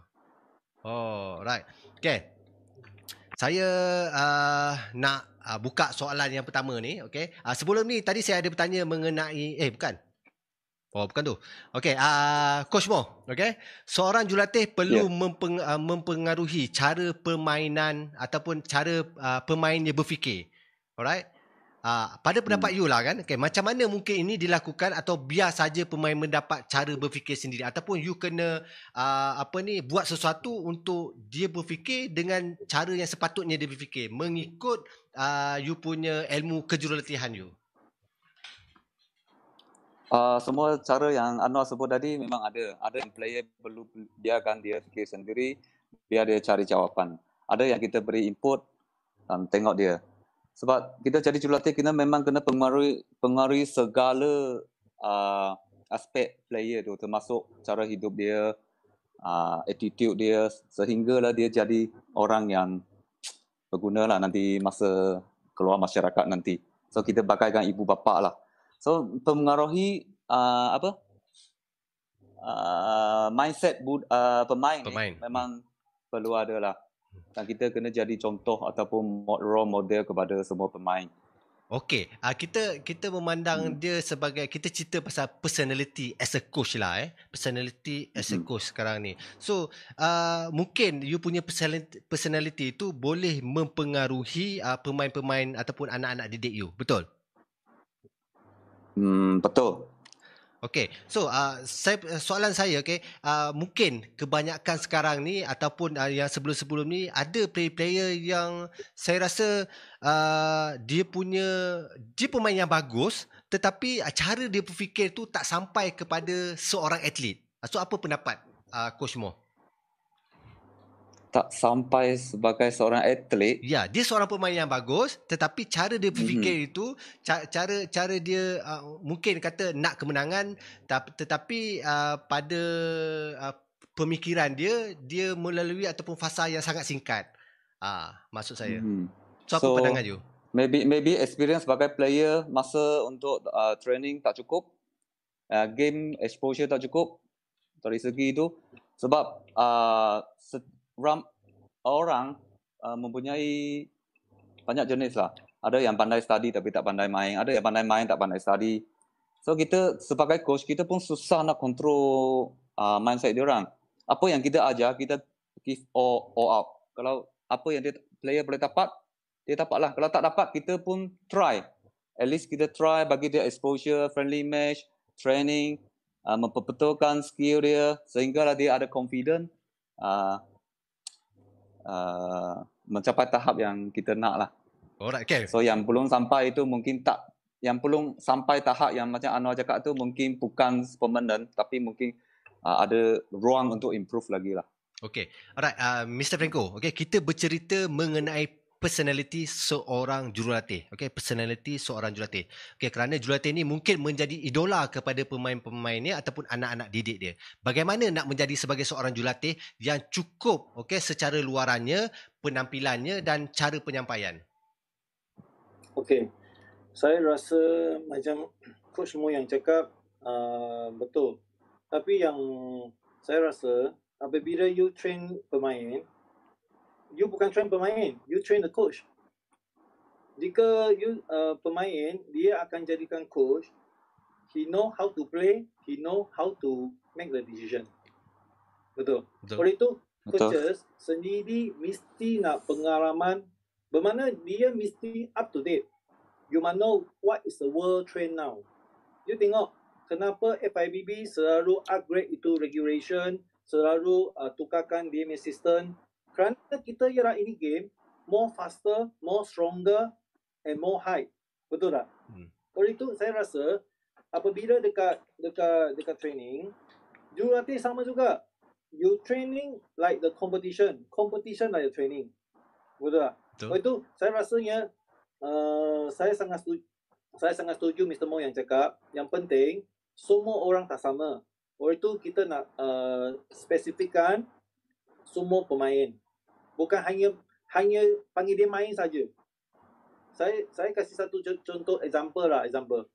ah. right. Okay. Saya uh, nak uh, buka soalan yang pertama ni. Okay? Uh, sebelum ni, tadi saya ada bertanya mengenai... Eh, bukan. Oh, bukan tu. Okay, uh, Coach Mo. Okay? Seorang jurulatih perlu yeah. mempeng- uh, mempengaruhi cara permainan ataupun cara uh, pemainnya berfikir. Alright? Uh, pada pendapat hmm. you lah kan, okay, macam mana mungkin ini dilakukan atau biar saja pemain mendapat cara berfikir sendiri ataupun you kena uh, apa ni buat sesuatu untuk dia berfikir dengan cara yang sepatutnya dia berfikir mengikut uh, you punya ilmu kejurulatihan you. Uh, semua cara yang Anwar sebut tadi memang ada. Ada yang player perlu biarkan dia fikir sendiri, biar dia cari jawapan. Ada yang kita beri input dan um, tengok dia sebab kita jadi jurulatih kita memang kena pengaruhi pengaruhi segala uh, aspek player tu termasuk cara hidup dia uh, attitude dia sehinggalah dia jadi orang yang berguna lah nanti masa keluar masyarakat nanti so kita bagaikan ibu bapa lah so pengaruhi uh, apa uh, mindset uh, pemain, pemain. Ni memang perlu ada lah Hmm. Dan kita kena jadi contoh ataupun role model kepada semua pemain. Okey, uh, kita kita memandang hmm. dia sebagai kita cerita pasal personality as a coach lah eh. Personality as hmm. a coach sekarang ni. So, uh, mungkin you punya personality, itu boleh mempengaruhi uh, pemain-pemain ataupun anak-anak didik you. Betul? Hmm, betul. Okay, so uh, saya, uh, soalan saya, okay, uh, mungkin kebanyakan sekarang ni ataupun uh, yang sebelum-sebelum ni ada player-player yang saya rasa uh, dia punya dia pemain yang bagus, tetapi uh, cara dia berfikir tu tak sampai kepada seorang atlet. Uh, so apa pendapat uh, Coach mo? tak sampai sebagai seorang atlet. Ya, dia seorang pemain yang bagus tetapi cara dia berfikir mm-hmm. itu cara cara dia uh, mungkin kata nak kemenangan tetapi uh, pada uh, pemikiran dia dia melalui ataupun fasa yang sangat singkat. Ah, uh, maksud saya. Mm-hmm. So apa so, pandangan you? Maybe maybe experience sebagai player masa untuk uh, training tak cukup. Uh, game exposure tak cukup dari segi itu sebab uh, ram orang uh, mempunyai banyak jenis lah. Ada yang pandai study tapi tak pandai main. Ada yang pandai main tak pandai study. So kita sebagai coach kita pun susah nak kontrol uh, mindset dia orang. Apa yang kita ajar kita give all all out. Kalau apa yang dia, player boleh dapat dia dapat lah. Kalau tak dapat kita pun try. At least kita try bagi dia exposure, friendly match, training, uh, memperbetulkan skill dia sehinggalah dia ada confident. Uh, Uh, mencapai tahap yang kita nak lah. Alright, okay. So yang belum sampai itu mungkin tak, yang belum sampai tahap yang macam Anwar cakap tu mungkin bukan permanent, tapi mungkin uh, ada ruang untuk improve lagi lah. Okay, alright, uh, Mr. Franco, okay, kita bercerita mengenai personality seorang jurulatih. Okay, personality seorang jurulatih. Okay, kerana jurulatih ini mungkin menjadi idola kepada pemain-pemain ni ataupun anak-anak didik dia. Bagaimana nak menjadi sebagai seorang jurulatih yang cukup okay, secara luarannya, penampilannya dan cara penyampaian? Okay, saya rasa macam coach semua yang cakap uh, betul. Tapi yang saya rasa apabila you train pemain, you bukan train pemain, you train the coach. Jika you uh, pemain, dia akan jadikan coach. He know how to play, he know how to make the decision. Betul. Betul. Oleh itu, coaches Betul. sendiri mesti nak pengalaman bermakna dia mesti up to date. You must know what is the world trend now. You tengok kenapa FIBB selalu upgrade itu regulation, selalu uh, tukarkan DMA system, kerana kita ialah ini game, more faster, more stronger and more high. Betul tak? Hmm. Oleh itu, saya rasa apabila dekat dekat dekat training, jurulatih sama juga. You training like the competition. Competition like the training. Betul tak? Betul. Oleh itu, saya rasa uh, eh, saya sangat setuju saya sangat setuju Mr. Mo yang cakap yang penting semua orang tak sama. Oleh itu kita nak uh, eh, spesifikkan semua pemain. Bukan hanya hanya panggil dia main saja. Saya saya kasih satu contoh example lah, example.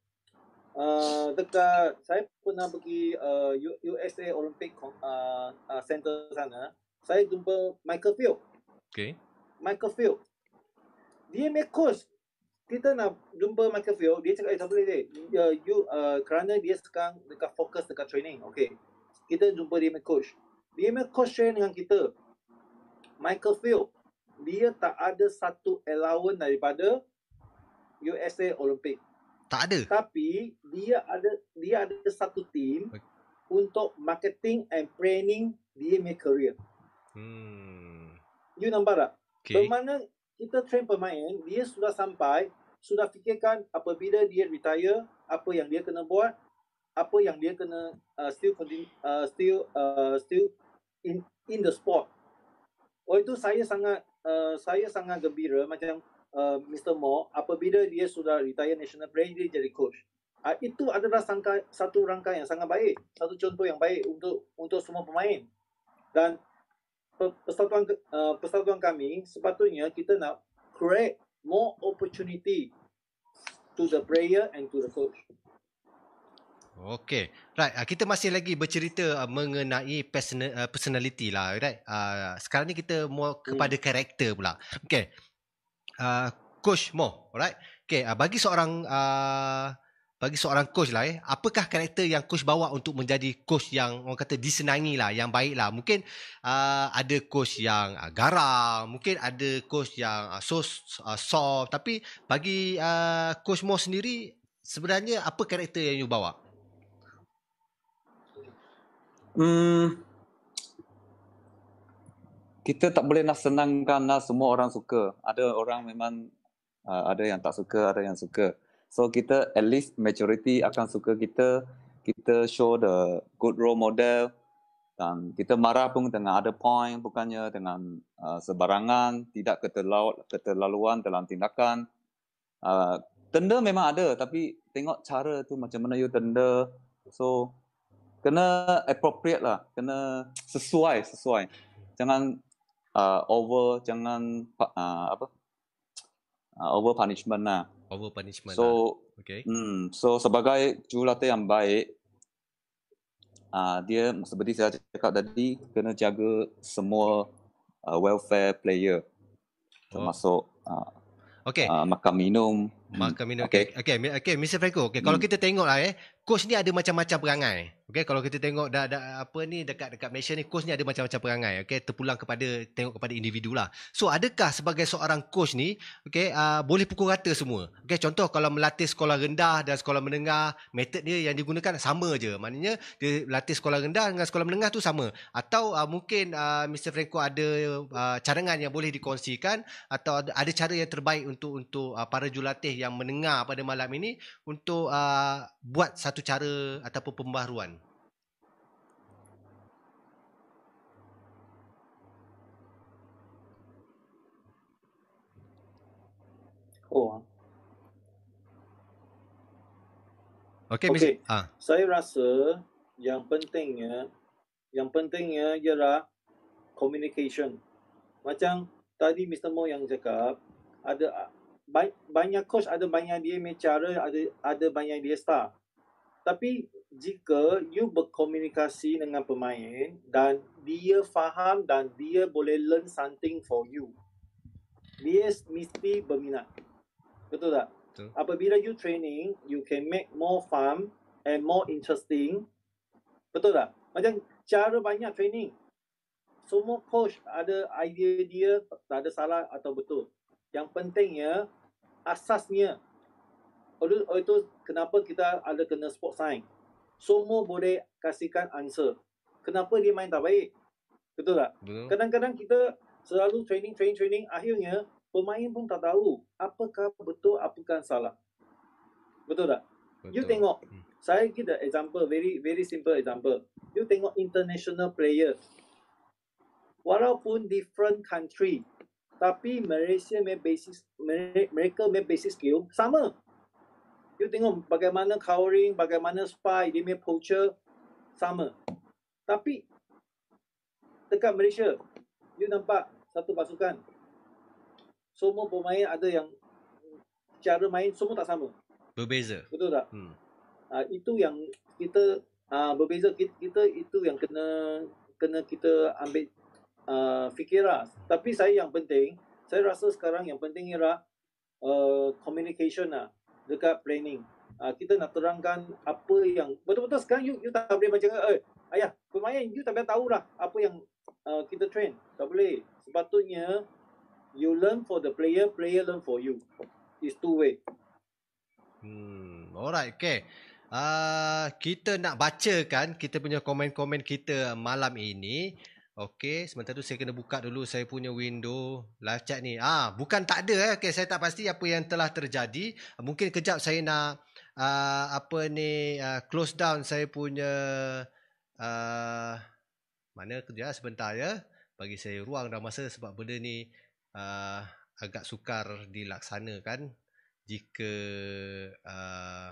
Uh, dekat saya pernah pergi uh, USA Olympic uh, uh, Center sana, saya jumpa Michael Field. Okay. Michael Field. Dia make coach kita nak jumpa Michael Field, dia cakap, eh, tak boleh, uh, you, uh, kerana dia sekarang dekat fokus dekat training, okay. Kita jumpa dia make coach dia memang co-share dengan kita. Michael Field, dia tak ada satu allowance daripada USA Olympic. Tak ada. Tapi dia ada dia ada satu team okay. untuk marketing and planning dia punya career. Hmm. You nampak tak? Okay. Bermana kita train pemain, dia sudah sampai, sudah fikirkan apabila dia retire, apa yang dia kena buat, apa yang dia kena uh, still continue, uh, still uh, still in in the sport. Oh itu saya sangat uh, saya sangat gembira macam uh, Mr. Mo apabila dia sudah retire national player dia jadi coach. Uh, itu adalah sangka, satu rangka yang sangat baik, satu contoh yang baik untuk untuk semua pemain. Dan persatuan uh, persatuan kami sepatutnya kita nak create more opportunity to the player and to the coach. Okay. Right, uh, kita masih lagi bercerita uh, mengenai personal, uh, personality lah, right? Uh, sekarang ni kita mau hmm. kepada hmm. karakter pula. Okay. Uh, coach Mo, alright? Okay, uh, bagi seorang uh, bagi seorang coach lah eh, apakah karakter yang coach bawa untuk menjadi coach yang orang kata disenangi lah, yang baik lah. Mungkin uh, ada coach yang uh, garam, mungkin ada coach yang uh, so, uh, soft. Tapi bagi uh, coach Mo sendiri, sebenarnya apa karakter yang you bawa? Uh, Hmm, kita tak boleh nak senangkan nak lah semua orang suka. Ada orang memang uh, ada yang tak suka, ada yang suka. So kita at least majority akan suka kita. Kita show the good role model. Dan kita marah pun dengan ada point bukannya dengan uh, sebarangan, tidak keterlaut, keterlaluan dalam tindakan. Uh, tender memang ada tapi tengok cara tu macam mana you tender. So kena appropriate lah, kena sesuai, sesuai. Jangan uh, over, jangan uh, apa? Uh, over punishment lah. Over punishment. So, lah. okay. Hmm, so sebagai jurulatih yang baik, uh, dia seperti saya cakap tadi, kena jaga semua uh, welfare player termasuk oh. uh, Okay. Uh, makan minum. Makan minum. Okay. Okay. Okay. okay. Mr. Franco. Okay. Kalau hmm. kita tengok lah eh. Coach ni ada macam-macam perangai. Okay, kalau kita tengok dah, dah apa ni dekat dekat Malaysia ni coach ni ada macam-macam perangai. Okay, terpulang kepada tengok kepada individu lah. So adakah sebagai seorang coach ni, okay, uh, ah, boleh pukul rata semua? Okay, contoh kalau melatih sekolah rendah dan sekolah menengah, metod dia yang digunakan sama aje. Maknanya dia latih sekolah rendah dengan sekolah menengah tu sama. Atau uh, mungkin uh, ah, Mr. Franco ada uh, cadangan yang boleh dikongsikan atau ada, ada cara yang terbaik untuk untuk uh, para jurulatih yang menengah pada malam ini untuk uh, buat satu cara ataupun pembaharuan. Oh. Okey, okay. ha. Ah. saya rasa yang pentingnya yang pentingnya ialah communication. Macam tadi Mr. Mo yang cakap, ada ah, banyak coach ada banyak dia punya cara, ada, ada banyak dia start Tapi jika you berkomunikasi dengan pemain dan dia faham dan dia boleh learn something for you, dia mesti berminat. Betul tak? Betul. Apabila you training, you can make more fun and more interesting. Betul tak? Macam cara banyak training. Semua coach ada idea dia tak ada salah atau betul. Yang pentingnya, asasnya. Oleh itu, kenapa kita ada kena sport science? Semua boleh kasihkan answer. Kenapa dia main tak baik? Betul tak? Kadang-kadang kita selalu training, training, training. Akhirnya, pemain pun tak tahu apakah betul apakah salah betul tak betul. you tengok hmm. saya give the example very very simple example you tengok international player walaupun different country tapi Malaysia main basis mereka main basis skill sama you tengok bagaimana covering bagaimana spy dia main poacher sama tapi dekat Malaysia you nampak satu pasukan semua pemain ada yang cara main semua tak sama. Berbeza. Betul tak? Hmm. Uh, itu yang kita uh, berbeza kita, kita itu yang kena kena kita ambil uh, ah, fikirah. Tapi saya yang penting, saya rasa sekarang yang penting ialah uh, communication lah dekat planning. Uh, kita nak terangkan apa yang betul-betul sekarang you, you tak boleh macam eh ayah pemain you tak boleh tahu lah apa yang uh, kita train. Tak boleh. Sepatutnya you learn for the player, player learn for you. It's two way. Hmm, alright, okay. Uh, kita nak baca kan? kita punya komen-komen kita malam ini. Okay, sementara tu saya kena buka dulu saya punya window live chat ni. Ah, bukan tak ada eh. Okay, saya tak pasti apa yang telah terjadi. Mungkin kejap saya nak uh, apa ni uh, close down saya punya uh, mana kerja sebentar ya. Bagi saya ruang dan masa sebab benda ni uh, agak sukar dilaksanakan jika uh,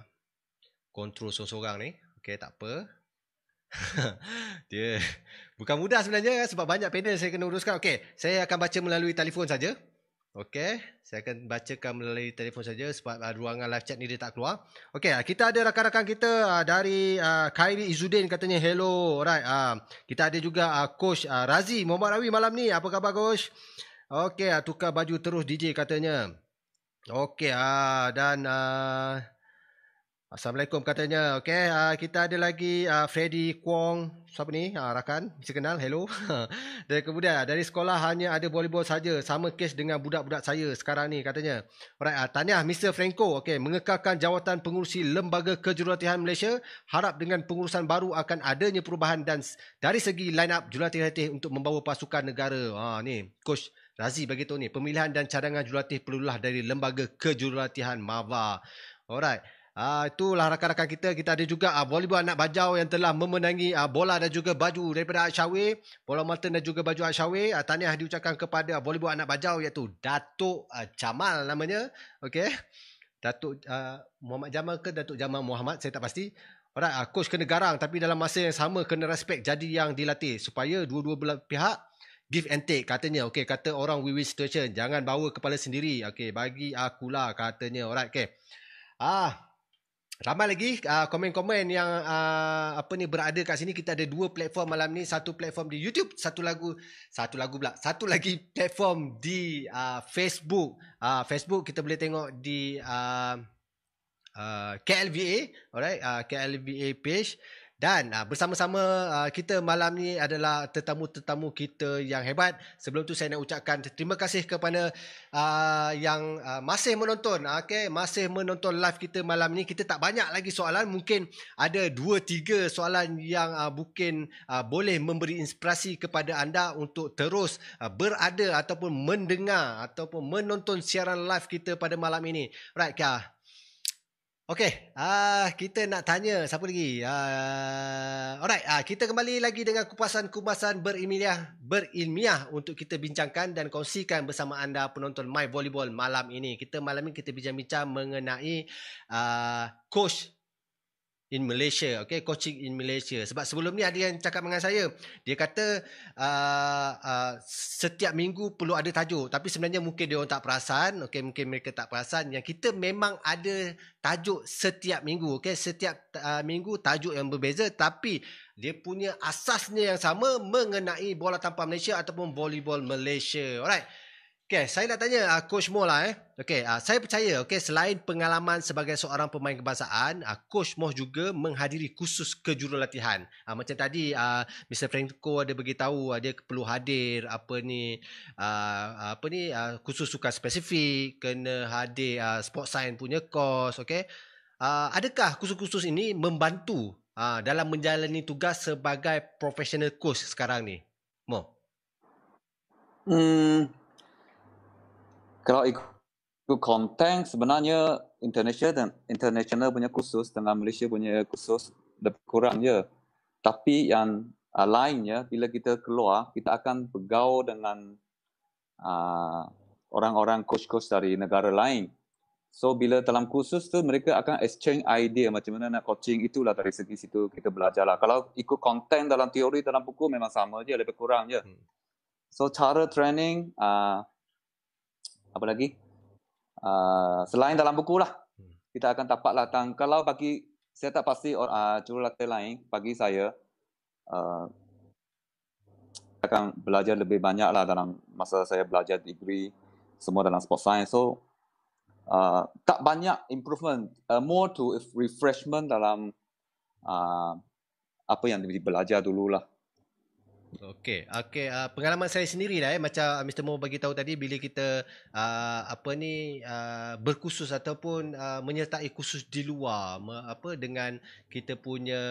kontrol uh, seorang-seorang ni. Okey, tak apa. Dia bukan mudah sebenarnya sebab banyak panel saya kena uruskan. Okey, saya akan baca melalui telefon saja. Okey, saya akan bacakan melalui telefon saja sebab uh, ruangan live chat ni dia tak keluar. Okey, uh, kita ada rakan-rakan kita uh, dari uh, Khairi Izudin katanya hello. Alright, uh, kita ada juga uh, coach uh, Razi Muhammad Rawi malam ni. Apa khabar coach? Okey, ah, tukar baju terus DJ katanya. Okey, ah, dan ah, Assalamualaikum katanya. Okey, ah, kita ada lagi ah, Freddy Kwong. Siapa ni? Ah, rakan. Bisa kenal. Hello. dan kemudian, ah, dari sekolah hanya ada volleyball saja. Sama kes dengan budak-budak saya sekarang ni katanya. Alright, ah, tahniah Mr. Franco. Okey, mengekalkan jawatan pengurusi Lembaga Kejurulatihan Malaysia. Harap dengan pengurusan baru akan adanya perubahan dan dari segi line up jurulatih-latih untuk membawa pasukan negara. Ah, ni, Coach Razi bagi tahu ni pemilihan dan cadangan jurulatih perlulah dari lembaga kejurulatihan Mava. Alright. Ah uh, itulah rakan-rakan kita kita ada juga uh, volleyball anak bajau yang telah memenangi uh, bola dan juga baju daripada Asyawi, bola mata dan juga baju Asyawi. Uh, ah, tahniah diucapkan kepada uh, volleyball anak bajau iaitu Datuk uh, Jamal namanya. Okey. Datuk uh, Muhammad Jamal ke Datuk Jamal Muhammad saya tak pasti. Alright, uh, coach kena garang tapi dalam masa yang sama kena respect jadi yang dilatih supaya dua-dua belah pihak give and take katanya okey kata orang we wish situation jangan bawa kepala sendiri okey bagi aku lah katanya alright okey ah Ramai lagi uh, komen-komen yang uh, apa ni berada kat sini. Kita ada dua platform malam ni. Satu platform di YouTube, satu lagu, satu lagu pula. Satu lagi platform di uh, Facebook. Uh, Facebook kita boleh tengok di uh, uh, KLVA, alright? Uh, KLVA page. Dan uh, bersama-sama uh, kita malam ni adalah tetamu-tetamu kita yang hebat. Sebelum tu saya nak ucapkan terima kasih kepada uh, yang uh, masih menonton. okay? Masih menonton live kita malam ni. Kita tak banyak lagi soalan. Mungkin ada 2-3 soalan yang uh, mungkin uh, boleh memberi inspirasi kepada anda untuk terus uh, berada ataupun mendengar ataupun menonton siaran live kita pada malam ini. Right, Kak? Okay, uh, ah, kita nak tanya siapa lagi? Uh, alright, uh, kita kembali lagi dengan kupasan-kupasan berilmiah, berilmiah untuk kita bincangkan dan kongsikan bersama anda penonton My Volleyball malam ini. Kita malam ini kita bincang-bincang mengenai uh, coach in Malaysia. Okay, coaching in Malaysia. Sebab sebelum ni ada yang cakap dengan saya. Dia kata uh, uh, setiap minggu perlu ada tajuk. Tapi sebenarnya mungkin dia orang tak perasan. Okay, mungkin mereka tak perasan. Yang kita memang ada tajuk setiap minggu. Okay, setiap uh, minggu tajuk yang berbeza. Tapi dia punya asasnya yang sama mengenai bola tanpa Malaysia ataupun volleyball Malaysia. Alright. Okay, saya nak tanya uh, Coach Mo lah eh. Okay, uh, ah, saya percaya okay, selain pengalaman sebagai seorang pemain kebangsaan, uh, Coach Mo juga menghadiri kursus kejurulatihan. Uh, macam tadi uh, Mr. Franco ada beritahu uh, dia perlu hadir apa ni uh, apa ni uh, kursus sukan spesifik, kena hadir uh, sport science punya course, okay. Uh, adakah kursus-kursus ini membantu uh, dalam menjalani tugas sebagai professional coach sekarang ni? Mo? Hmm, kalau ikut konten sebenarnya international dan international punya khusus dengan Malaysia punya khusus lebih kurang ya. Tapi yang uh, lainnya bila kita keluar kita akan bergaul dengan uh, orang-orang coach-coach dari negara lain. So bila dalam khusus tu mereka akan exchange idea macam mana nak coaching itulah dari segi situ kita belajar lah. Kalau ikut konten dalam teori dalam buku memang sama je lebih kurang je. Hmm. So cara training uh, apa lagi? Uh, selain dalam buku lah, hmm. kita akan dapat lah. Dan kalau bagi saya tak pasti orang uh, jurulatih lain bagi saya uh, akan belajar lebih banyak lah dalam masa saya belajar degree semua dalam sport science. So uh, tak banyak improvement, uh, more to refreshment dalam uh, apa yang dibelajar dulu lah. Okey, okey. Uh, ah, pengalaman saya sendiri lah eh macam ah, Mr. Mo bagi tahu tadi bila kita uh, apa ni uh, berkhusus ataupun uh, menyertai khusus di luar apa dengan kita punya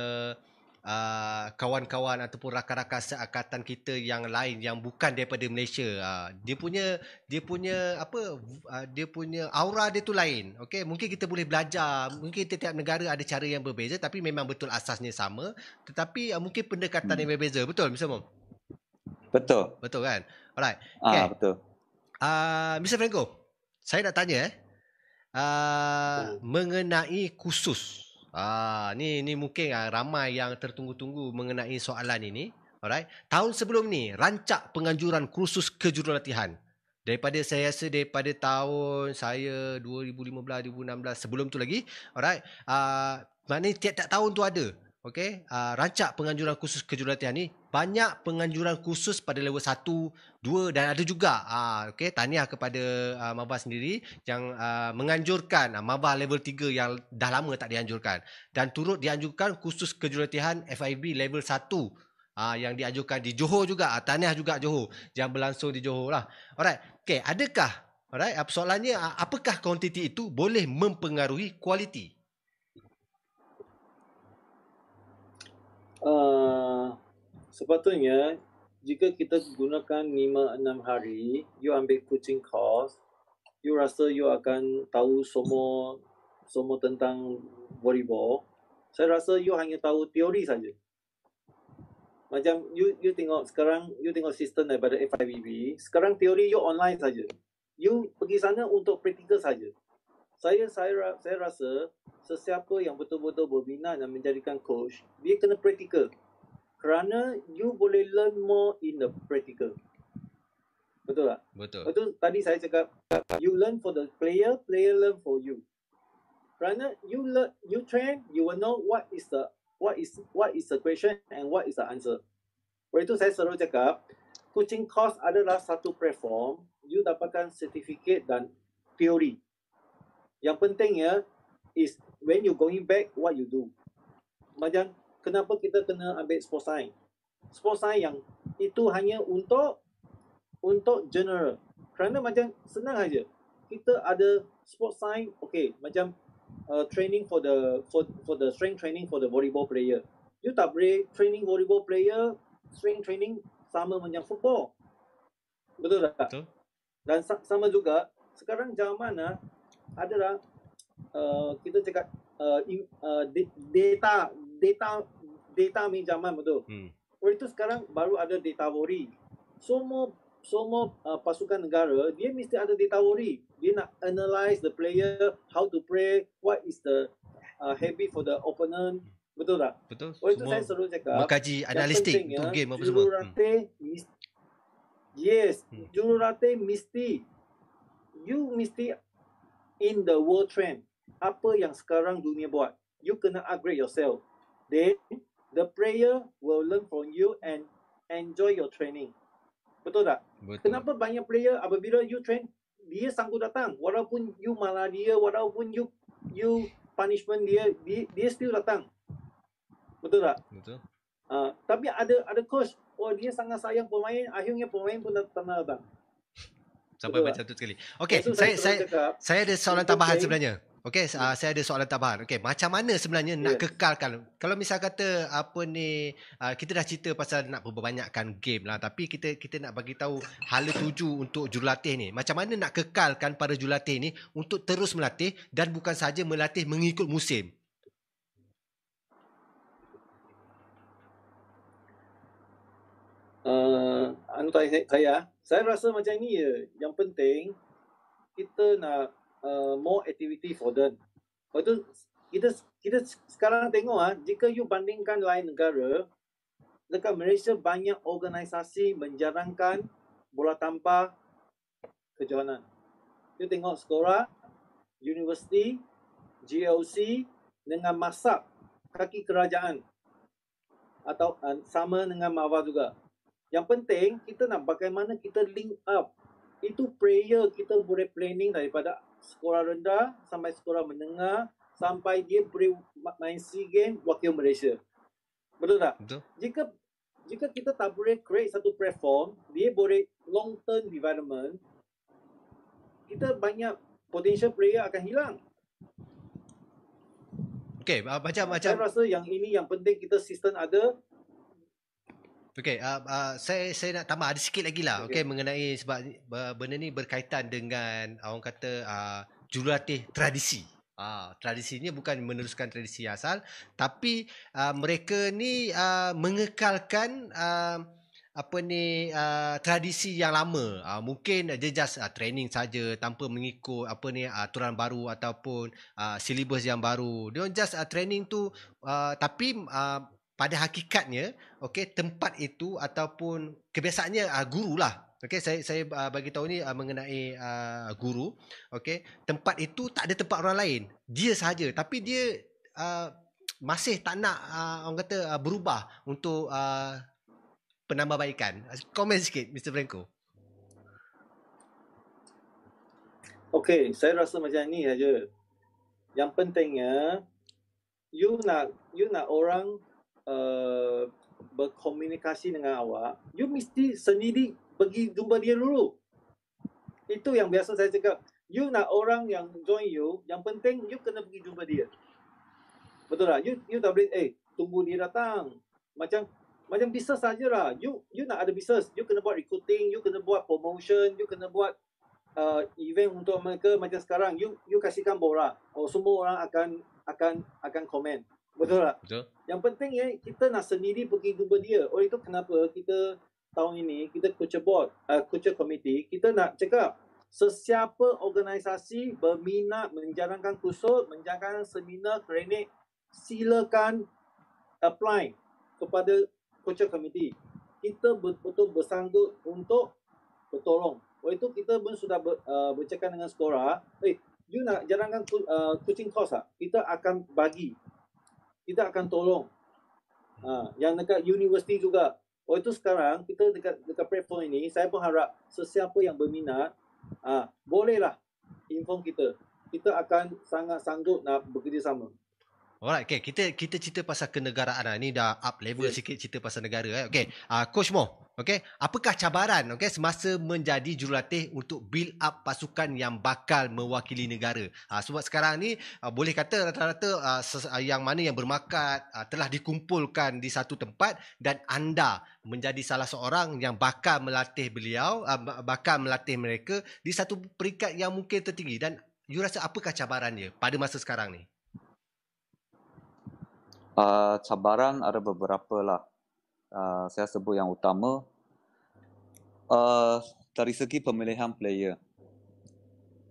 uh, Uh, kawan-kawan ataupun rakan-rakan seakatan kita yang lain yang bukan daripada Malaysia uh, dia punya dia punya apa uh, dia punya aura dia tu lain okey mungkin kita boleh belajar mungkin tiap-tiap negara ada cara yang berbeza tapi memang betul asasnya sama tetapi uh, mungkin pendekatan hmm. yang berbeza betul Mr. Mom? betul betul kan alright okay. ah betul ah uh, Mr. Franco saya nak tanya eh uh, oh. mengenai khusus Ah, ni ni mungkin ah, ramai yang tertunggu-tunggu mengenai soalan ini. Alright. Tahun sebelum ni, rancak penganjuran kursus kejurulatihan. Daripada saya rasa daripada tahun saya 2015 2016 sebelum tu lagi. Alright. Ah, maknanya tiap-tiap tahun tu ada. Okey, uh, rancak penganjuran khusus kejurulatihan ni banyak penganjuran khusus pada level 1, 2 dan ada juga uh, ah, okay, tahniah kepada uh, Mabah sendiri yang uh, menganjurkan uh, Mabah level 3 yang dah lama tak dianjurkan dan turut dianjurkan khusus kejurulatihan FIB level 1 uh, yang dianjurkan di Johor juga uh, tahniah juga Johor yang berlangsung di Johor lah alright okay, adakah Alright, soalannya apakah kuantiti itu boleh mempengaruhi kualiti? Ah, sepatutnya jika kita gunakan 5-6 hari, you ambil coaching course, you rasa you akan tahu semua semua tentang volleyball. Saya rasa you hanya tahu teori saja. Macam you you tengok sekarang, you tengok sistem daripada FIVB, sekarang teori you online saja. You pergi sana untuk praktikal saja saya saya saya rasa sesiapa yang betul-betul berminat dan menjadikan coach, dia kena praktikal. Kerana you boleh learn more in the practical. Betul tak? Betul. Betul. Tadi saya cakap, you learn for the player, player learn for you. Kerana you learn, you train, you will know what is the what is what is the question and what is the answer. Oleh itu saya selalu cakap, coaching course adalah satu platform, you dapatkan sertifikat dan teori. Yang pentingnya is when you going back, what you do. Macam kenapa kita kena ambil sport science? Sport science yang itu hanya untuk untuk general. Kerana macam senang aja. Kita ada sport science, okay, macam uh, training for the for for the strength training for the volleyball player. You tak boleh training volleyball player, strength training sama macam football. Betul tak? Betul. Dan sama juga, sekarang zaman lah, adalah uh, kita cakap uh, in, uh, data data data minjaman betul. Hmm. Oleh itu sekarang baru ada data worry. Semua semua uh, pasukan negara dia mesti ada data worry. Dia nak analyze the player how to play, what is the uh, habit for the opponent. Betul tak? Betul. Oleh itu saya selalu cakap mengkaji analistik untuk game apa semua. Jururate hmm. mesti, yes, hmm. jururate mesti you mesti in the world trend. Apa yang sekarang dunia buat. You kena upgrade yourself. Then, the player will learn from you and enjoy your training. Betul tak? Betul. Kenapa banyak player apabila you train, dia sanggup datang. Walaupun you malah dia, walaupun you you punishment dia, dia, dia still datang. Betul tak? Betul. Uh, tapi ada ada coach, oh dia sangat sayang pemain, akhirnya pemain pun datang. datang sampai Betul macam tu sekali. Okey, so, saya saya cakap, saya ada soalan tambahan okay. sebenarnya. Okey, uh, saya ada soalan tambahan. Okey, macam mana sebenarnya yeah. nak ya. kekalkan? Kalau misal kata apa ni uh, kita dah cerita pasal nak berbanyakkan game lah, tapi kita kita nak bagi tahu hal tuju untuk jurulatih ni. Macam mana nak kekalkan para jurulatih ni untuk terus melatih dan bukan saja melatih mengikut musim? Eh, anu tanya saya, saya rasa macam ni ya. Yang penting kita nak uh, more activity for them. Lepas tu kita kita sekarang tengok ah, jika you bandingkan lain negara, dekat Malaysia banyak organisasi menjarangkan bola tampar kejohanan. You tengok Skora, University, GLC dengan masak kaki kerajaan atau uh, sama dengan Mawa juga. Yang penting kita nak bagaimana kita link up. Itu prayer kita boleh planning daripada sekolah rendah sampai sekolah menengah sampai dia boleh main SEA game wakil Malaysia. Betul tak? Betul. Jika jika kita tak boleh create satu platform, dia boleh long term development, kita banyak potential player akan hilang. Okay, macam-macam. Saya macam. rasa yang ini yang penting kita sistem ada, Okay, uh, uh, saya saya nak tambah ada sikit lagi lah okay. Okay, mengenai sebab benda ni berkaitan dengan orang kata uh, jurulatih tradisi. Uh, tradisinya bukan meneruskan tradisi asal tapi uh, mereka ni uh, mengekalkan uh, apa ni uh, tradisi yang lama uh, mungkin dia just uh, training saja tanpa mengikut apa ni uh, aturan baru ataupun uh, silibus yang baru dia just uh, training tu uh, tapi uh, pada hakikatnya okey tempat itu ataupun kebiasaannya uh, guru lah okey saya saya uh, bagi tahu ni uh, mengenai uh, guru okey tempat itu tak ada tempat orang lain dia sahaja tapi dia uh, masih tak nak uh, orang kata uh, berubah untuk uh, penambahbaikan komen sikit Mr Franco Okey, saya rasa macam ni aja. Yang pentingnya you nak you nak orang Uh, berkomunikasi dengan awak, you mesti sendiri pergi jumpa dia dulu. Itu yang biasa saya cakap. You nak orang yang join you, yang penting you kena pergi jumpa dia. Betul tak? You, you tak boleh, eh, tunggu dia datang. Macam macam business sajalah. You you nak ada bisnes. you kena buat recruiting, you kena buat promotion, you kena buat uh, event untuk mereka macam sekarang. You you kasihkan borak. Oh, semua orang akan akan akan komen. Betul tak? Betul. Yang penting ya kita nak sendiri pergi jumpa dia. Oleh itu kenapa kita tahun ini kita coach board, uh, coach committee, kita nak cakap sesiapa organisasi berminat menjalankan kursus, menjalankan seminar, klinik, silakan apply kepada coach committee. Kita betul-betul bersanggup untuk bertolong. Oleh itu kita pun sudah ber, uh, bercakap dengan sekolah. eh, hey, you nak jalankan uh, coaching course tak? Kita akan bagi kita akan tolong. Hmm. Ha, yang dekat universiti juga. Oh itu sekarang kita dekat dekat platform ini, saya pun harap sesiapa yang berminat, ha, bolehlah inform kita. Kita akan sangat sanggup nak bekerjasama. Alright, okay. kita kita cerita pasal kenegaraan Ini dah up level yeah. sikit cerita pasal negara. Eh. Okay, uh, Coach Mo, Okey, apakah cabaran okey semasa menjadi jurulatih untuk build up pasukan yang bakal mewakili negara? Ha, sebab sekarang ni ha, boleh kata rata-rata ha, yang mana yang bermakat ha, telah dikumpulkan di satu tempat dan anda menjadi salah seorang yang bakal melatih beliau, ha, bakal melatih mereka di satu peringkat yang mungkin tertinggi dan you rasa apakah cabarannya pada masa sekarang ni? Uh, cabaran ada beberapa lah. Uh, saya sebut yang utama uh, dari segi pemilihan player,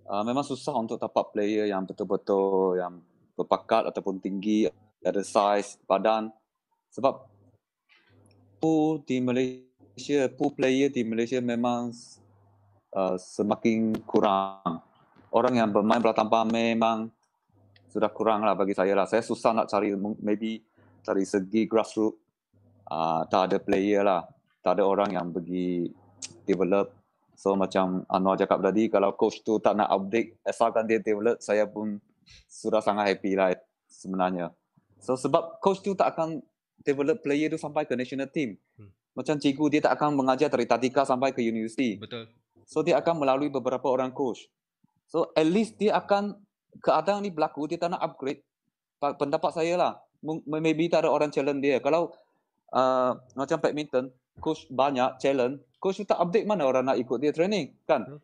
uh, memang susah untuk dapat player yang betul-betul yang berpakat ataupun tinggi, ada size, badan. Sebab pool di Malaysia, pool player di Malaysia memang uh, semakin kurang. Orang yang bermain belah tanpa memang sudah kurang lah bagi saya lah. Saya susah nak cari, maybe dari segi grassroots, uh, tak ada player lah. Tak ada orang yang pergi develop. So macam Anwar cakap tadi, kalau coach tu tak nak update, asalkan dia develop, saya pun sudah sangat happy lah sebenarnya. So sebab coach tu tak akan develop player tu sampai ke national team. Hmm. Macam cikgu dia tak akan mengajar dari tatika sampai ke universiti. Betul. So dia akan melalui beberapa orang coach. So at least dia akan keadaan ni berlaku dia tak nak upgrade. Pendapat saya lah. Maybe tak ada orang challenge dia. Kalau uh, macam badminton, coach banyak challenge, coach minta update mana orang nak ikut dia training kan hmm.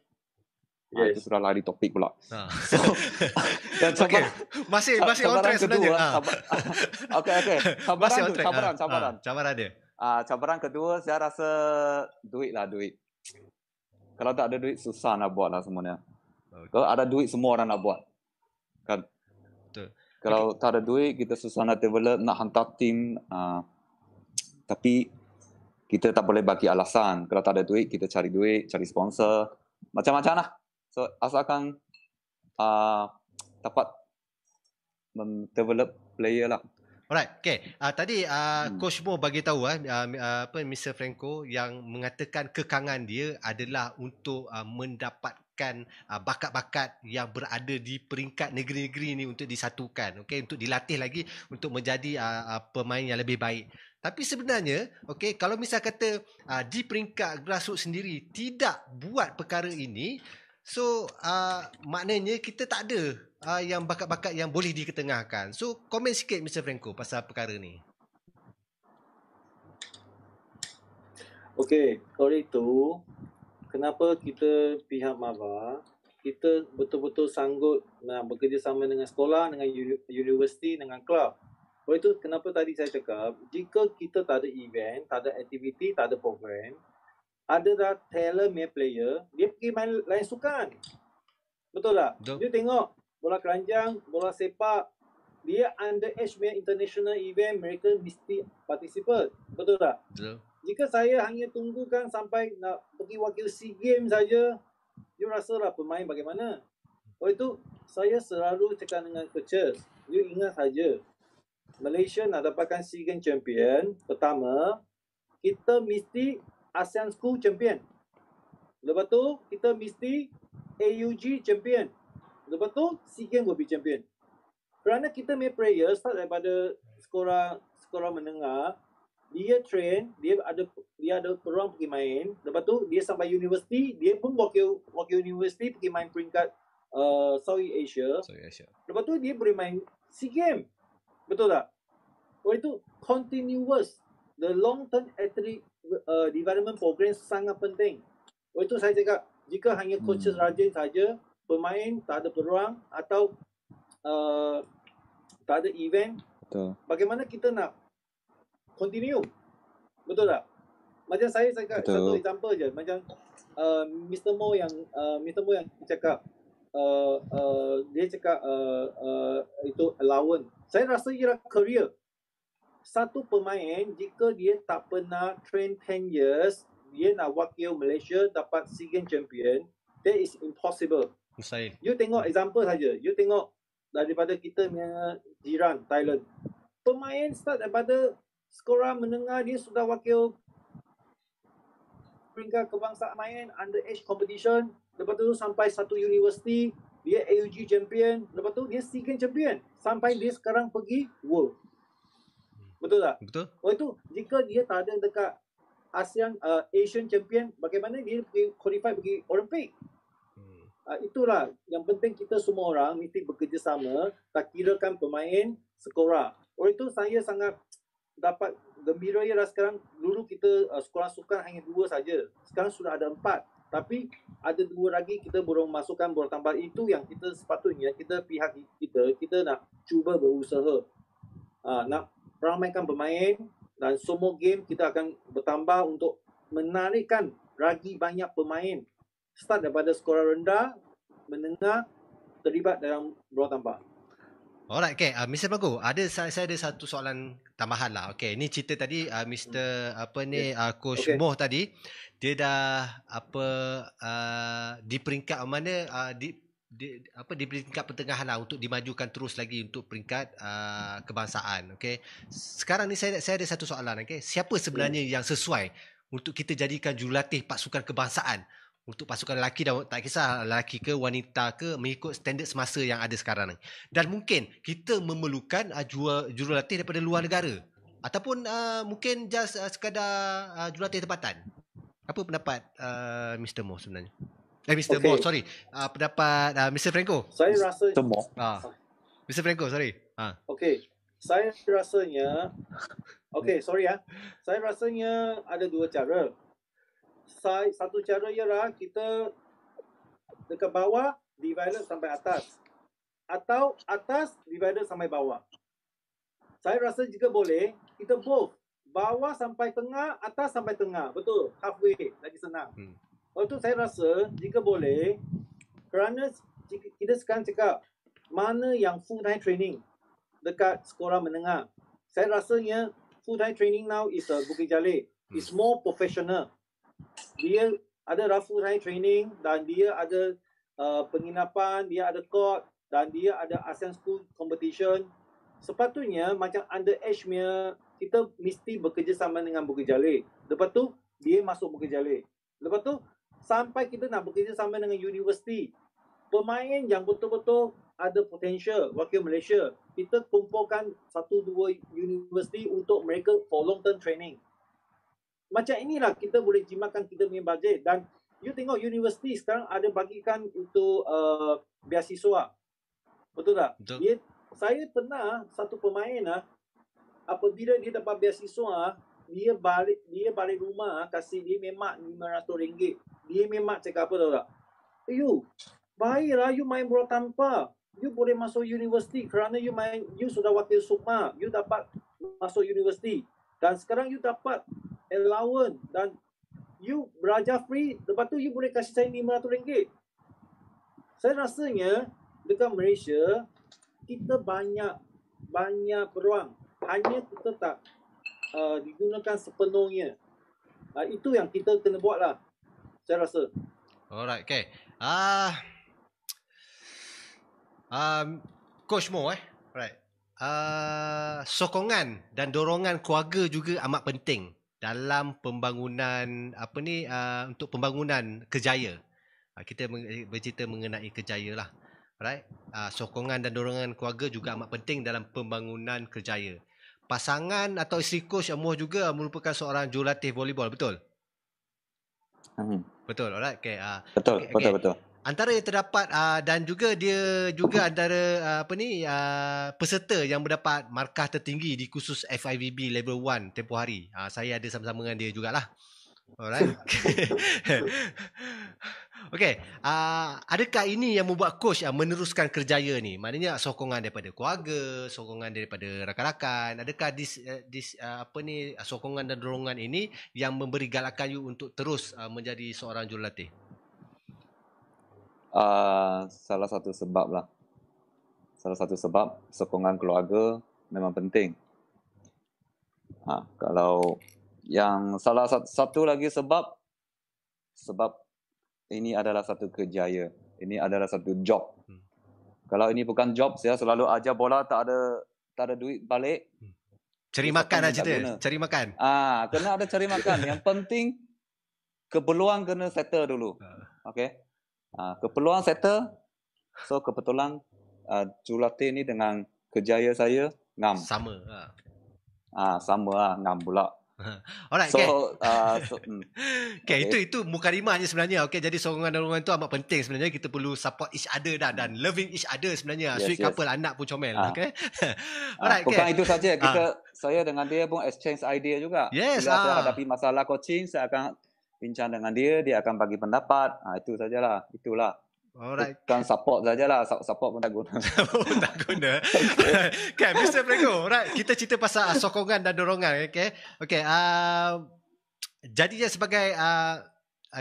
Ah, yes. Ah, itu sudah lari topik pula. Ha. So, okay. Masih masih cabaran on kedua, sebenarnya. Ha. Cabaran, okay, okay. Cabaran, masih on track. cabaran, ha. cabaran. Ha. Cabaran dia. Ah, cabaran kedua, saya rasa duit lah duit. Kalau tak ada duit, susah nak buat lah semuanya. Okay. Kalau ada duit, semua orang nak buat. Kan? Betul. Kalau okay. tak ada duit, kita susah nak develop, nak hantar tim. Uh, ah, tapi kita tak boleh bagi alasan kalau tak ada duit kita cari duit cari sponsor macam-macam lah so asalkan uh, dapat develop player lah Alright, okay. Uh, tadi uh, hmm. Coach Mo bagi tahu eh, uh, uh, apa Mr. Franco yang mengatakan kekangan dia adalah untuk uh, mendapatkan uh, bakat-bakat yang berada di peringkat negeri-negeri ini untuk disatukan, okay? Untuk dilatih lagi untuk menjadi uh, uh pemain yang lebih baik. Tapi sebenarnya, okay, kalau misalnya kata uh, di peringkat grassroots sendiri tidak buat perkara ini, so uh, maknanya kita tak ada uh, yang bakat-bakat yang boleh diketengahkan. So komen sikit Mr. Franco pasal perkara ni. Okay, oleh itu, kenapa kita pihak MABA, kita betul-betul sanggup bekerjasama dengan sekolah, dengan universiti, dengan kelab oleh itu kenapa tadi saya cakap, jika kita tak ada event, tak ada aktiviti, tak ada program, ada dah talent main player, dia pergi main lain sukan. Betul tak? Betul. Dia tengok bola keranjang, bola sepak, dia under age main international event, mereka mesti participate. Betul tak? Betul. Jika saya hanya tunggukan sampai nak pergi wakil SEA Games saja, you rasa lah pemain bagaimana? Oleh itu, saya selalu cakap dengan coaches, you ingat saja, Malaysia nak dapatkan SEA Games champion pertama, kita mesti ASEAN School champion. Lepas tu, kita mesti AUG champion. Lepas tu, SEA Games will be champion. Kerana kita main player, start daripada skora skora menengah, dia train, dia ada dia ada peluang pergi main. Lepas tu, dia sampai universiti, dia pun wakil, wakil universiti pergi main peringkat uh, Southeast Asia. Southeast Asia. Lepas tu, dia boleh main SEA Games. Betul tak? Oleh itu, continuous, the long-term athlete uh, development program sangat penting. Oleh itu, saya cakap, jika hanya coaches hmm. rajin saja, pemain tak ada peruang atau uh, tak ada event, Betul. bagaimana kita nak continue? Betul tak? Macam saya cakap, Betul. satu contoh je. Macam uh, Mr. Mo yang uh, Mr. Mo yang cakap, uh, uh, dia cakap uh, uh, itu allowance. Saya rasa ialah career. Satu pemain jika dia tak pernah train 10 years, dia nak wakil Malaysia dapat SEA Games champion, that is impossible. Saya. You tengok example saja. You tengok daripada kita punya jiran Thailand. Pemain start daripada skora menengah dia sudah wakil peringkat kebangsaan main under age competition lepas tu sampai satu universiti dia AUG champion, lepas tu dia SEA Games champion. Sampai dia sekarang pergi world. Betul tak? Betul. Oleh itu, jika dia tak ada dekat ASEAN, uh, Asian champion, bagaimana dia pergi qualify pergi Olympic? Uh, itulah yang penting kita semua orang mesti bekerjasama, tak kira kan pemain, skora. Oleh itu, saya sangat dapat gembira ya sekarang dulu kita uh, sekolah sukan hanya dua saja sekarang sudah ada empat tapi ada dua lagi kita belum masukkan borang tambah itu yang kita sepatutnya kita pihak kita kita nak cuba berusaha uh, nak ramaikan pemain dan semua game kita akan bertambah untuk menarikkan lagi banyak pemain start daripada skor rendah menengah terlibat dalam borang tambah Alright, okay. Uh, Mr. Bagu, ada saya, saya ada satu soalan tambahan lah. Okay, ni cerita tadi uh, Mr. apa ni uh, Coach okay. Moh tadi dia dah apa uh, di peringkat uh, mana uh, di, di apa di peringkat pertengahan lah untuk dimajukan terus lagi untuk peringkat uh, kebangsaan. Okay, sekarang ni saya saya ada satu soalan. Okay, siapa sebenarnya yang sesuai untuk kita jadikan jurulatih pasukan kebangsaan? untuk pasukan lelaki dah tak kisah lelaki ke wanita ke mengikut standard semasa yang ada sekarang ni. Dan mungkin kita memerlukan uh, jurulatih daripada luar negara ataupun uh, mungkin just uh, sekadar uh, jurulatih tempatan. Apa pendapat uh, Mr Mo sebenarnya? Eh Mr okay. Mo sorry. Uh, pendapat uh, Mr Franco. Saya rasa Mr Mo. Uh, Mr Franco sorry. Ha. Okay. Saya rasanya Okay, sorry ya. Saya rasanya ada dua cara side satu cara ialah kita dekat bawah divider sampai atas atau atas divider sampai bawah saya rasa juga boleh kita both bawah sampai tengah atas sampai tengah betul halfway lagi senang hmm. Untuk saya rasa jika boleh kerana jika kita sekarang cakap mana yang full time training dekat sekolah menengah saya rasanya full time training now is a uh, bukit jalil hmm. is more professional dia ada rafu High Training dan dia ada uh, penginapan, dia ada court dan dia ada ASEAN School Competition. Sepatutnya macam under age Ashmia, kita mesti bekerjasama dengan Bukit Jalil. Lepas tu, dia masuk Bukit Jalil. Lepas tu, sampai kita nak bekerjasama dengan universiti. Pemain yang betul-betul ada potensial wakil Malaysia, kita kumpulkan satu dua universiti untuk mereka for long term training. Macam inilah kita boleh jimatkan kita punya bajet dan you tengok universiti sekarang ada bagikan untuk uh, beasiswa. Betul tak? Betul. Dia, saya pernah satu pemain ah apabila dia dapat beasiswa ah, dia balik dia balik rumah ah, kasih dia memang RM500. Ringgit. Dia memang cakap apa tau tak? Eh, you, baiklah you main bola tanpa. You boleh masuk universiti kerana you main you sudah wakil Suma. You dapat masuk universiti. Dan sekarang you dapat allowance dan you belajar free lepas tu you boleh kasih saya RM500 saya rasanya dekat Malaysia kita banyak banyak peruang hanya kita tak uh, digunakan sepenuhnya uh, itu yang kita kena buat lah saya rasa alright okay ah uh, um, coach Mo eh Alright. uh, sokongan dan dorongan keluarga juga amat penting dalam pembangunan apa ni uh, untuk pembangunan kejaya. Uh, kita eh, bercerita mengenai kejaya lah. Alright. Uh, sokongan dan dorongan keluarga juga amat penting dalam pembangunan kejaya. Pasangan atau isteri coach Amoh juga merupakan seorang jurulatih volleyball, betul? Amin. Betul, alright. Okay, uh, betul, okay, betul, betul antara yang terdapat uh, dan juga dia juga antara uh, apa ni uh, peserta yang mendapat markah tertinggi di khusus FIVB level 1 tempoh hari. Uh, saya ada sama-sama dengan dia jugalah. Alright. Okey, uh, adakah ini yang membuat coach uh, meneruskan kerjaya ni? Maknanya sokongan daripada keluarga, sokongan daripada rakan-rakan, adakah this uh, eh, this uh, apa ni sokongan dan dorongan ini yang memberi galakan you untuk terus uh, menjadi seorang jurulatih? Ah, salah satu sebab lah. Salah satu sebab sokongan keluarga memang penting. Ha, kalau yang salah satu, satu lagi sebab, sebab ini adalah satu kejaya. Ini adalah satu job. Hmm. Kalau ini bukan job, saya selalu ajar bola tak ada tak ada duit balik. Hmm. Cari makan aja lah dia. Cari makan. Ah, kena ada cari makan. Yang penting keperluan kena settle dulu. Ha. Okay. Ah, keperluan settle. So kebetulan uh, ah, Julatin ni dengan kejaya saya ngam. Sama Ah uh, sama lah, ngam pula. Alright, so, okay. Uh, so, um, okay, okay, itu itu mukarimahnya sebenarnya. Okay, jadi sokongan dan sokongan itu amat penting sebenarnya. Kita perlu support each other dah dan hmm. loving each other sebenarnya. Yes, Sweet yes. couple, anak pun comel. Uh, okay. Alright, uh, okay. Bukan itu saja. Kita uh. saya dengan dia pun exchange idea juga. Yes. Bila uh. saya hadapi masalah coaching, saya akan bincang dengan dia, dia akan bagi pendapat. Ha, itu sajalah, itulah. Alright. Bukan support sajalah, support pun tak guna. Support oh, pun tak guna. okay. okay, Mr. Prego, right. kita cerita pasal ah, sokongan dan dorongan. Okay, okay uh, jadinya sebagai... Uh,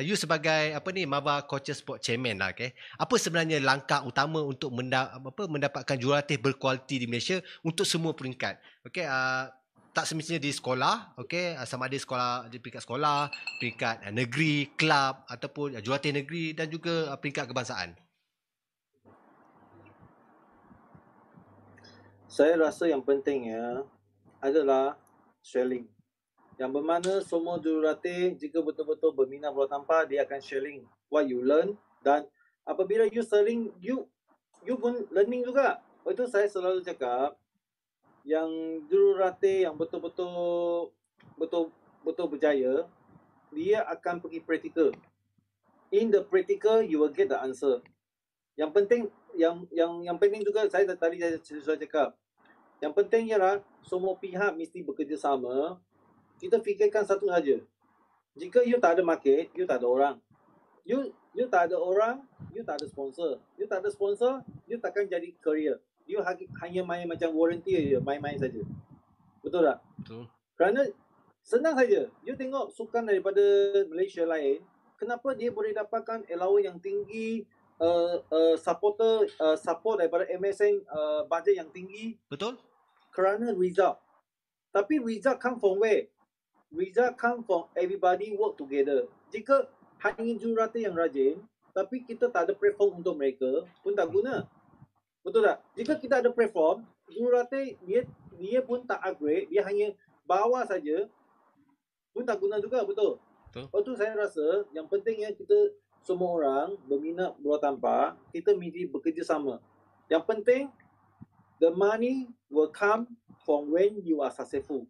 you sebagai apa ni Maba Coaches Sport Chairman lah okay. Apa sebenarnya langkah utama untuk menda- apa mendapatkan jurulatih berkualiti di Malaysia untuk semua peringkat? Okay, uh, tak semestinya di sekolah, okey, ah, sama ada sekolah di peringkat sekolah, peringkat ah, negeri, kelab ataupun uh, negeri dan juga uh, peringkat kebangsaan. Saya rasa yang penting ya adalah sharing. Yang bermakna semua jururati jika betul-betul berminat bola tampar dia akan sharing what you learn dan apabila you sharing you you pun learning juga. Itu saya selalu cakap yang jururatih yang betul-betul betul-betul berjaya dia akan pergi praktikal in the practical you will get the answer yang penting yang yang yang penting juga saya tadi saya sudah cakap yang penting ialah semua pihak mesti bekerjasama kita fikirkan satu saja jika you tak ada market you tak ada orang you you tak ada orang you tak ada sponsor you tak ada sponsor you takkan jadi career you hanya main macam warranty je, main-main saja. Betul tak? Betul. Kerana senang saja. You tengok sukan daripada Malaysia lain, kenapa dia boleh dapatkan allowance yang tinggi, uh, uh, supporter uh, support daripada MSN uh, budget yang tinggi? Betul. Kerana result. Tapi result come from where? Result come from everybody work together. Jika hanya jurulatih yang rajin, tapi kita tak ada platform untuk mereka, pun tak guna. Betul tak? Jika kita ada platform, jururatih dia dia pun tak upgrade, dia hanya bawa saja pun tak guna juga, betul? Betul. tu saya rasa yang pentingnya kita semua orang berminat buat tanpa, kita mesti bekerjasama. Yang penting, the money will come from when you are successful.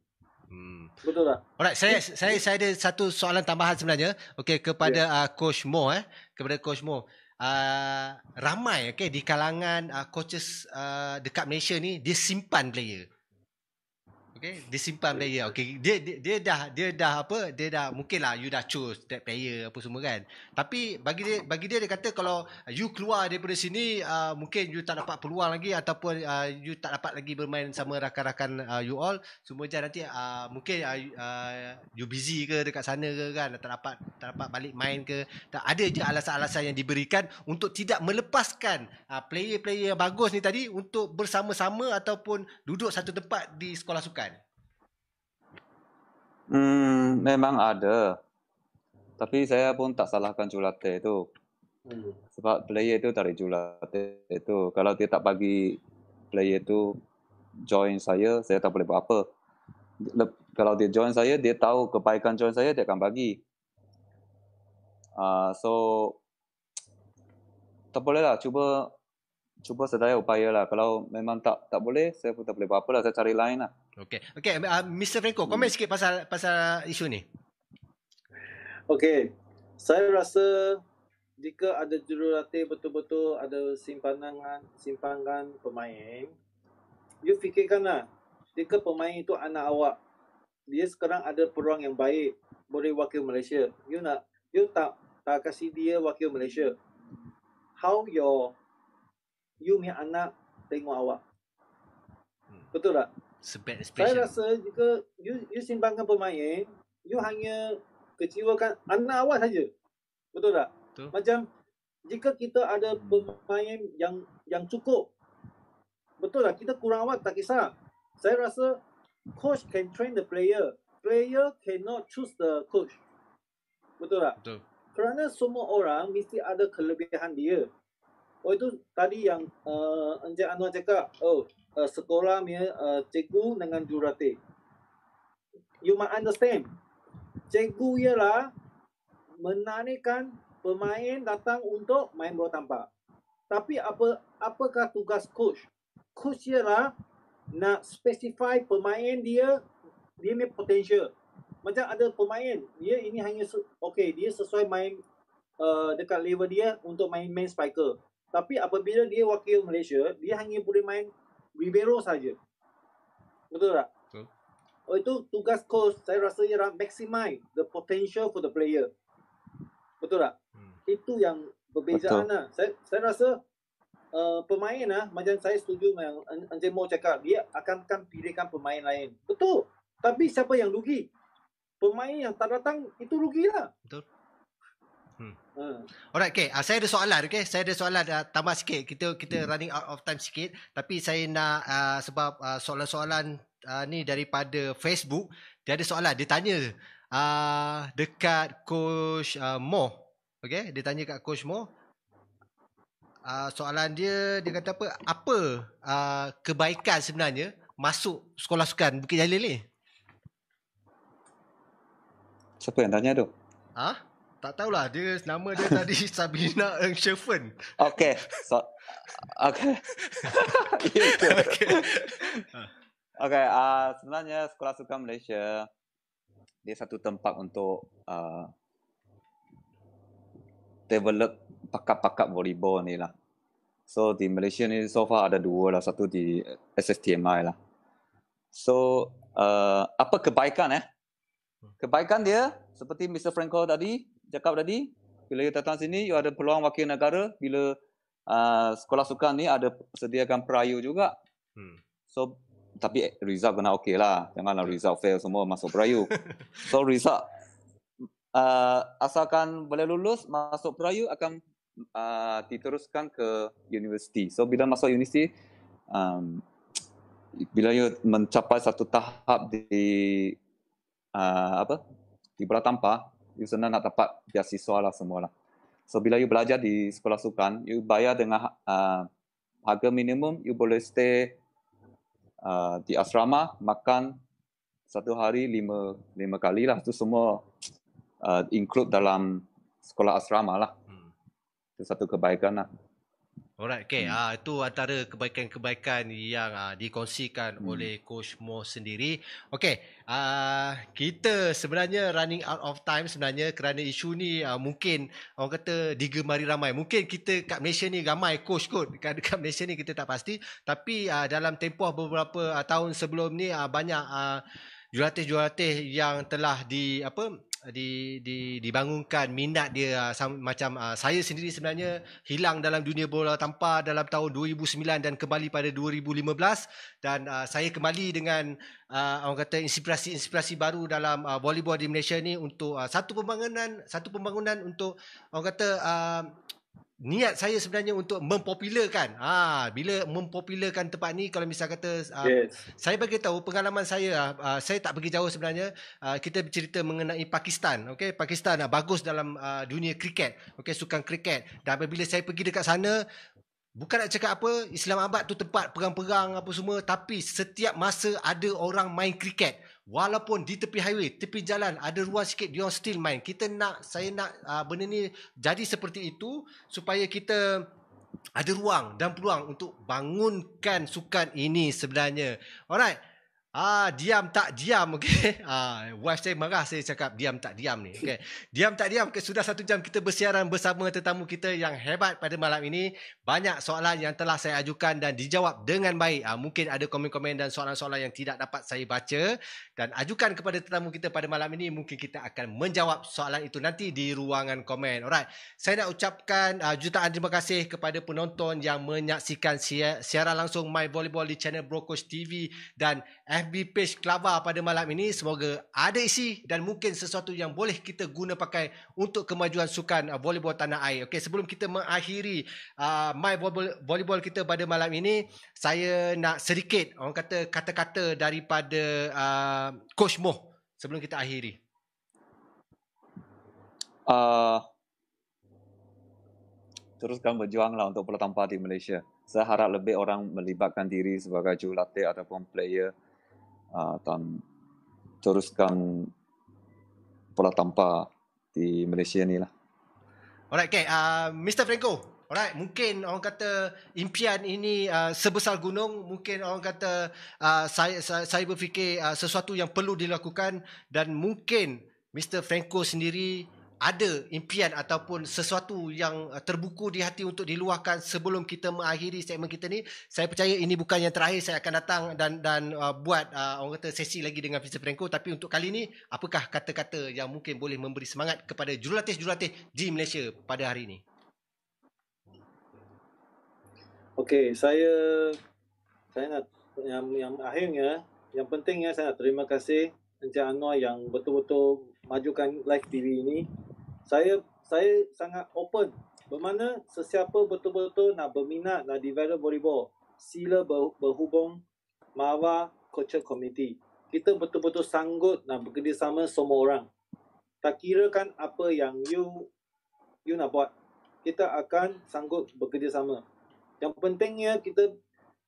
Hmm. Betul tak? Alright, saya, saya saya ada satu soalan tambahan sebenarnya. Okey, kepada yeah. uh, Coach Mo. Eh. Kepada Coach Mo uh, ramai okay di kalangan uh, coaches uh, dekat Malaysia ni dia simpan player okay disimpan player okay dia, dia dia dah dia dah apa dia dah mungkinlah you dah choose that player apa semua kan tapi bagi dia bagi dia dia kata kalau you keluar daripada sini uh, mungkin you tak dapat peluang lagi ataupun uh, you tak dapat lagi bermain sama rakan-rakan uh, you all semua je nanti uh, mungkin uh, you uh, busy ke dekat sana ke kan tak dapat tak dapat balik main ke tak ada je alasan-alasan yang diberikan untuk tidak melepaskan uh, player-player yang bagus ni tadi untuk bersama-sama ataupun duduk satu tempat di sekolah sukan. Hmm, memang ada. Tapi saya pun tak salahkan Julate itu. Hmm. Sebab player itu dari Julate itu. Kalau dia tak bagi player itu join saya, saya tak boleh buat apa. kalau dia join saya, dia tahu kebaikan join saya, dia akan bagi. Uh, so, tak boleh lah. Cuba cuba sedaya upaya lah. Kalau memang tak tak boleh, saya pun tak boleh buat apa lah. Saya cari lain lah. Okay. Okay, uh, ah, Mr. Franco, hmm. komen sikit pasal pasal isu ni. Okay. Saya rasa jika ada jurulatih betul-betul ada simpanan simpanan pemain, you fikirkanlah jika pemain itu anak awak, dia sekarang ada peluang yang baik boleh wakil Malaysia. You nak you tak tak kasih dia wakil Malaysia. How your you punya anak tengok awak. Hmm. Betul tak? Sebab expression. Saya rasa jika you, you simbangkan pemain, you hanya kecewakan anak awak saja. Betul tak? Betul. Macam jika kita ada pemain yang yang cukup, betul tak? Kita kurang awak tak kisah. Saya rasa coach can train the player. Player cannot choose the coach. Betul tak? Betul. Kerana semua orang mesti ada kelebihan dia. Oh itu tadi yang uh, Encik Anwar cakap. Oh, uh, sekolah punya uh, cikgu dengan jurulatih. You must understand. Cikgu ialah menarikkan pemain datang untuk main bola tampak. Tapi apa apakah tugas coach? Coach ialah nak specify pemain dia dia punya potential. Macam ada pemain, dia ini hanya okey, dia sesuai main uh, dekat level dia untuk main main spiker. Tapi apabila dia wakil Malaysia, dia hanya boleh main libero saja. Betul tak? Betul. Oh itu tugas coach saya rasa ialah maximize the potential for the player. Betul tak? Hmm. Itu yang perbezaan lah. Saya saya rasa uh, pemain lah macam saya setuju dengan Encik Mo cakap dia akan akan pilihkan pemain lain. Betul. Tapi siapa yang rugi? Pemain yang tak datang itu rugilah. Betul. Hmm. Hmm. Alright, okay. Uh, saya ada soalan, okay. Saya ada soalan uh, tambah sikit. Kita kita hmm. running out of time sikit. Tapi saya nak uh, sebab soalan-soalan uh, ni daripada Facebook. Dia ada soalan. Dia tanya uh, dekat Coach uh, Mo. Okay. Dia tanya dekat Coach Mo. Uh, soalan dia dia kata apa apa uh, kebaikan sebenarnya masuk sekolah sukan Bukit Jalil ni? Siapa yang tanya tu? Ha? Huh? tak tahulah dia nama dia tadi Sabina Sherfen. Okey. So, Okey. Okey. Okey, uh, sebenarnya sekolah sukan Malaysia dia satu tempat untuk uh, develop pakat-pakat volleyball ni lah. So di Malaysia ni so far ada dua lah, satu di SSTMI lah. So uh, apa kebaikan eh? Kebaikan dia seperti Mr. Franco tadi, cakap tadi bila you datang sini you ada peluang wakil negara bila uh, sekolah sukan ni ada sediakan perayu juga hmm. so tapi eh, result kena okey lah janganlah result fail semua masuk perayu. so result uh, asalkan boleh lulus masuk perayu akan uh, diteruskan ke universiti so bila masuk universiti um, bila you mencapai satu tahap di uh, apa di bola tampar you senang nak dapat biasiswa lah semua lah. So bila you belajar di sekolah sukan, you bayar dengan uh, harga minimum, you boleh stay uh, di asrama, makan satu hari lima, lima kali lah. Itu semua uh, include dalam sekolah asrama lah. Hmm. Itu satu kebaikan lah. Alright, okay. Hmm. Uh, itu antara kebaikan-kebaikan yang uh, dikongsikan hmm. oleh Coach Mo sendiri. Okay, uh, kita sebenarnya running out of time sebenarnya kerana isu ni uh, mungkin orang kata digemari ramai. Mungkin kita kat Malaysia ni ramai coach kot. Dekat, dekat Malaysia ni kita tak pasti. Tapi uh, dalam tempoh beberapa uh, tahun sebelum ni uh, banyak... Uh, jurulatih-jurulatih yang telah di apa Eh, di di dibangunkan minat dia uh, sam, macam uh, saya sendiri sebenarnya hilang dalam dunia bola tanpa dalam tahun 2009 dan kembali pada 2015 dan uh, saya kembali dengan uh, orang kata inspirasi-inspirasi baru dalam uh, volleyball di Malaysia ni untuk uh, satu pembangunan satu pembangunan untuk orang kata uh, niat saya sebenarnya untuk mempopularkan. Ha, bila mempopularkan tempat ni kalau misalnya kata uh, saya bagi tahu pengalaman saya uh, saya tak pergi jauh sebenarnya uh, kita bercerita mengenai Pakistan. Okey, Pakistan uh, bagus dalam uh, dunia kriket. Okey, sukan kriket. Dan apabila saya pergi dekat sana Bukan nak cakap apa, abad tu tempat perang-perang apa semua, tapi setiap masa ada orang main kriket. Walaupun di tepi highway, tepi jalan, ada ruang sikit, dia still main. Kita nak, saya nak uh, benda ni jadi seperti itu supaya kita ada ruang dan peluang untuk bangunkan sukan ini sebenarnya. Alright. Ah, diam tak diam, okay? Ah, wife saya marah saya cakap diam tak diam ni, okay? Diam tak diam, okay, sudah satu jam kita bersiaran bersama tetamu kita yang hebat pada malam ini. Banyak soalan yang telah saya ajukan dan dijawab dengan baik. Ah, mungkin ada komen-komen dan soalan-soalan yang tidak dapat saya baca. Dan ajukan kepada tetamu kita pada malam ini, mungkin kita akan menjawab soalan itu nanti di ruangan komen. Alright, saya nak ucapkan ah, jutaan terima kasih kepada penonton yang menyaksikan si- siaran langsung My Volleyball di channel Brokos TV dan FB page Kelaba pada malam ini. Semoga ada isi dan mungkin sesuatu yang boleh kita guna pakai untuk kemajuan sukan uh, volleyball tanah air. Okey, sebelum kita mengakhiri uh, my volleyball, volleyball kita pada malam ini, saya nak sedikit orang kata kata-kata daripada uh, Coach Moh sebelum kita akhiri. Uh, teruskan berjuanglah untuk pelatampar di Malaysia. Saya harap lebih orang melibatkan diri sebagai jurulatih ataupun player Ah, dan teruskan pola tanpa di Malaysia ni lah. Alright, okay. Uh, ah, Mr. Franco, Alright, mungkin orang kata impian ini uh, sebesar gunung, mungkin orang kata uh, saya, saya saya berfikir uh, sesuatu yang perlu dilakukan dan mungkin Mr Franco sendiri ada impian ataupun sesuatu yang uh, terbuku di hati untuk diluahkan sebelum kita mengakhiri segmen kita ni saya percaya ini bukan yang terakhir saya akan datang dan dan uh, buat uh, orang kata sesi lagi dengan Mr. Franco tapi untuk kali ini apakah kata-kata yang mungkin boleh memberi semangat kepada jurulatih-jurulatih di Malaysia pada hari ini Okey saya saya nak yang yang akhirnya yang pentingnya saya nak terima kasih Encik Anwar yang betul-betul majukan live TV ini saya saya sangat open bermana sesiapa betul-betul nak berminat nak develop volleyball sila berhubung Mawa Coach Committee kita betul-betul sanggup nak bekerjasama semua orang tak kira kan apa yang you you nak buat kita akan sanggup bekerjasama yang pentingnya kita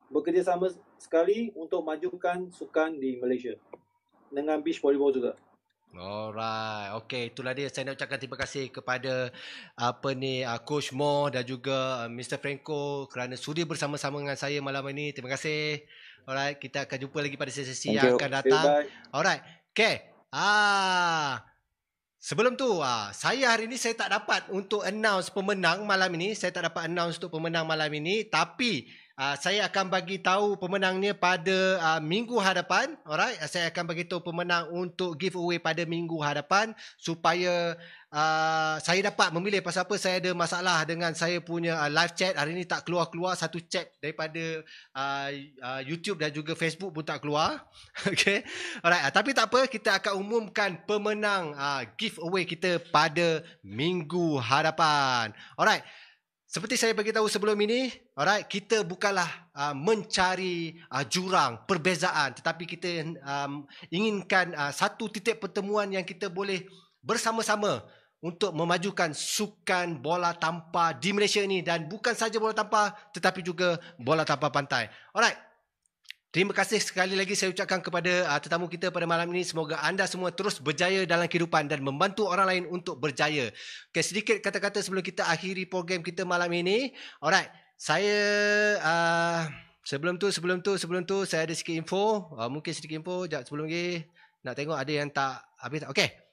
bekerjasama sekali untuk majukan sukan di Malaysia dengan beach volleyball juga Alright. Okay, itulah dia. Saya nak ucapkan terima kasih kepada apa ni uh, Coach Mo dan juga uh, Mr. Franco kerana sudi bersama-sama dengan saya malam ini. Terima kasih. Alright, kita akan jumpa lagi pada sesi Thank yang you. akan datang. Alright. Okay. Ah. Sebelum tu, ah, saya hari ini saya tak dapat untuk announce pemenang malam ini. Saya tak dapat announce untuk pemenang malam ini. Tapi, Uh, saya akan bagi tahu pemenangnya pada uh, minggu hadapan. Alright, ah, saya akan bagi tahu pemenang untuk giveaway pada minggu hadapan supaya uh, saya dapat memilih pasal apa saya ada masalah dengan saya punya uh, live chat hari ini tak keluar-keluar satu chat daripada uh, uh, YouTube dan juga Facebook pun tak keluar. okay, alright. Uh, tapi tak apa, kita akan umumkan pemenang uh, giveaway kita pada minggu hadapan. Alright. Seperti saya beritahu sebelum ini, alright, kita bukanlah uh, mencari uh, jurang perbezaan tetapi kita um, inginkan uh, satu titik pertemuan yang kita boleh bersama-sama untuk memajukan sukan bola tampar di Malaysia ini dan bukan saja bola tampar tetapi juga bola tampar pantai. Alright. Terima kasih sekali lagi saya ucapkan kepada uh, tetamu kita pada malam ini. Semoga anda semua terus berjaya dalam kehidupan dan membantu orang lain untuk berjaya. Okay, sedikit kata-kata sebelum kita akhiri program kita malam ini. Alright, saya uh, sebelum tu, sebelum tu, sebelum tu saya ada sedikit info. Uh, mungkin sedikit info, sekejap sebelum ni Nak tengok ada yang tak habis tak? Okay.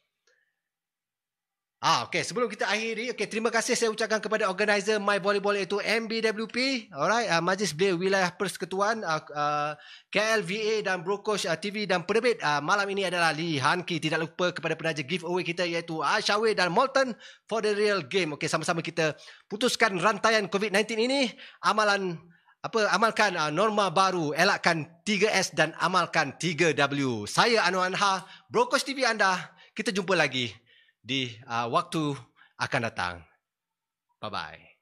Ah, okay. Sebelum kita akhiri, okay. Terima kasih saya ucapkan kepada organizer My Volleyball itu MBWP. Alright, uh, Majlis Belia Wilayah Persekutuan uh, uh, KLVA dan Brokos uh, TV dan Penerbit. Uh, malam ini adalah Li Hanki. Tidak lupa kepada penaja giveaway kita iaitu Ashawe dan Molten for the real game. Okay, sama-sama kita putuskan rantaian COVID-19 ini. Amalan apa amalkan uh, norma baru elakkan 3S dan amalkan 3W. Saya Anwar Anha, Brokos TV anda. Kita jumpa lagi di uh, waktu akan datang. Bye-bye.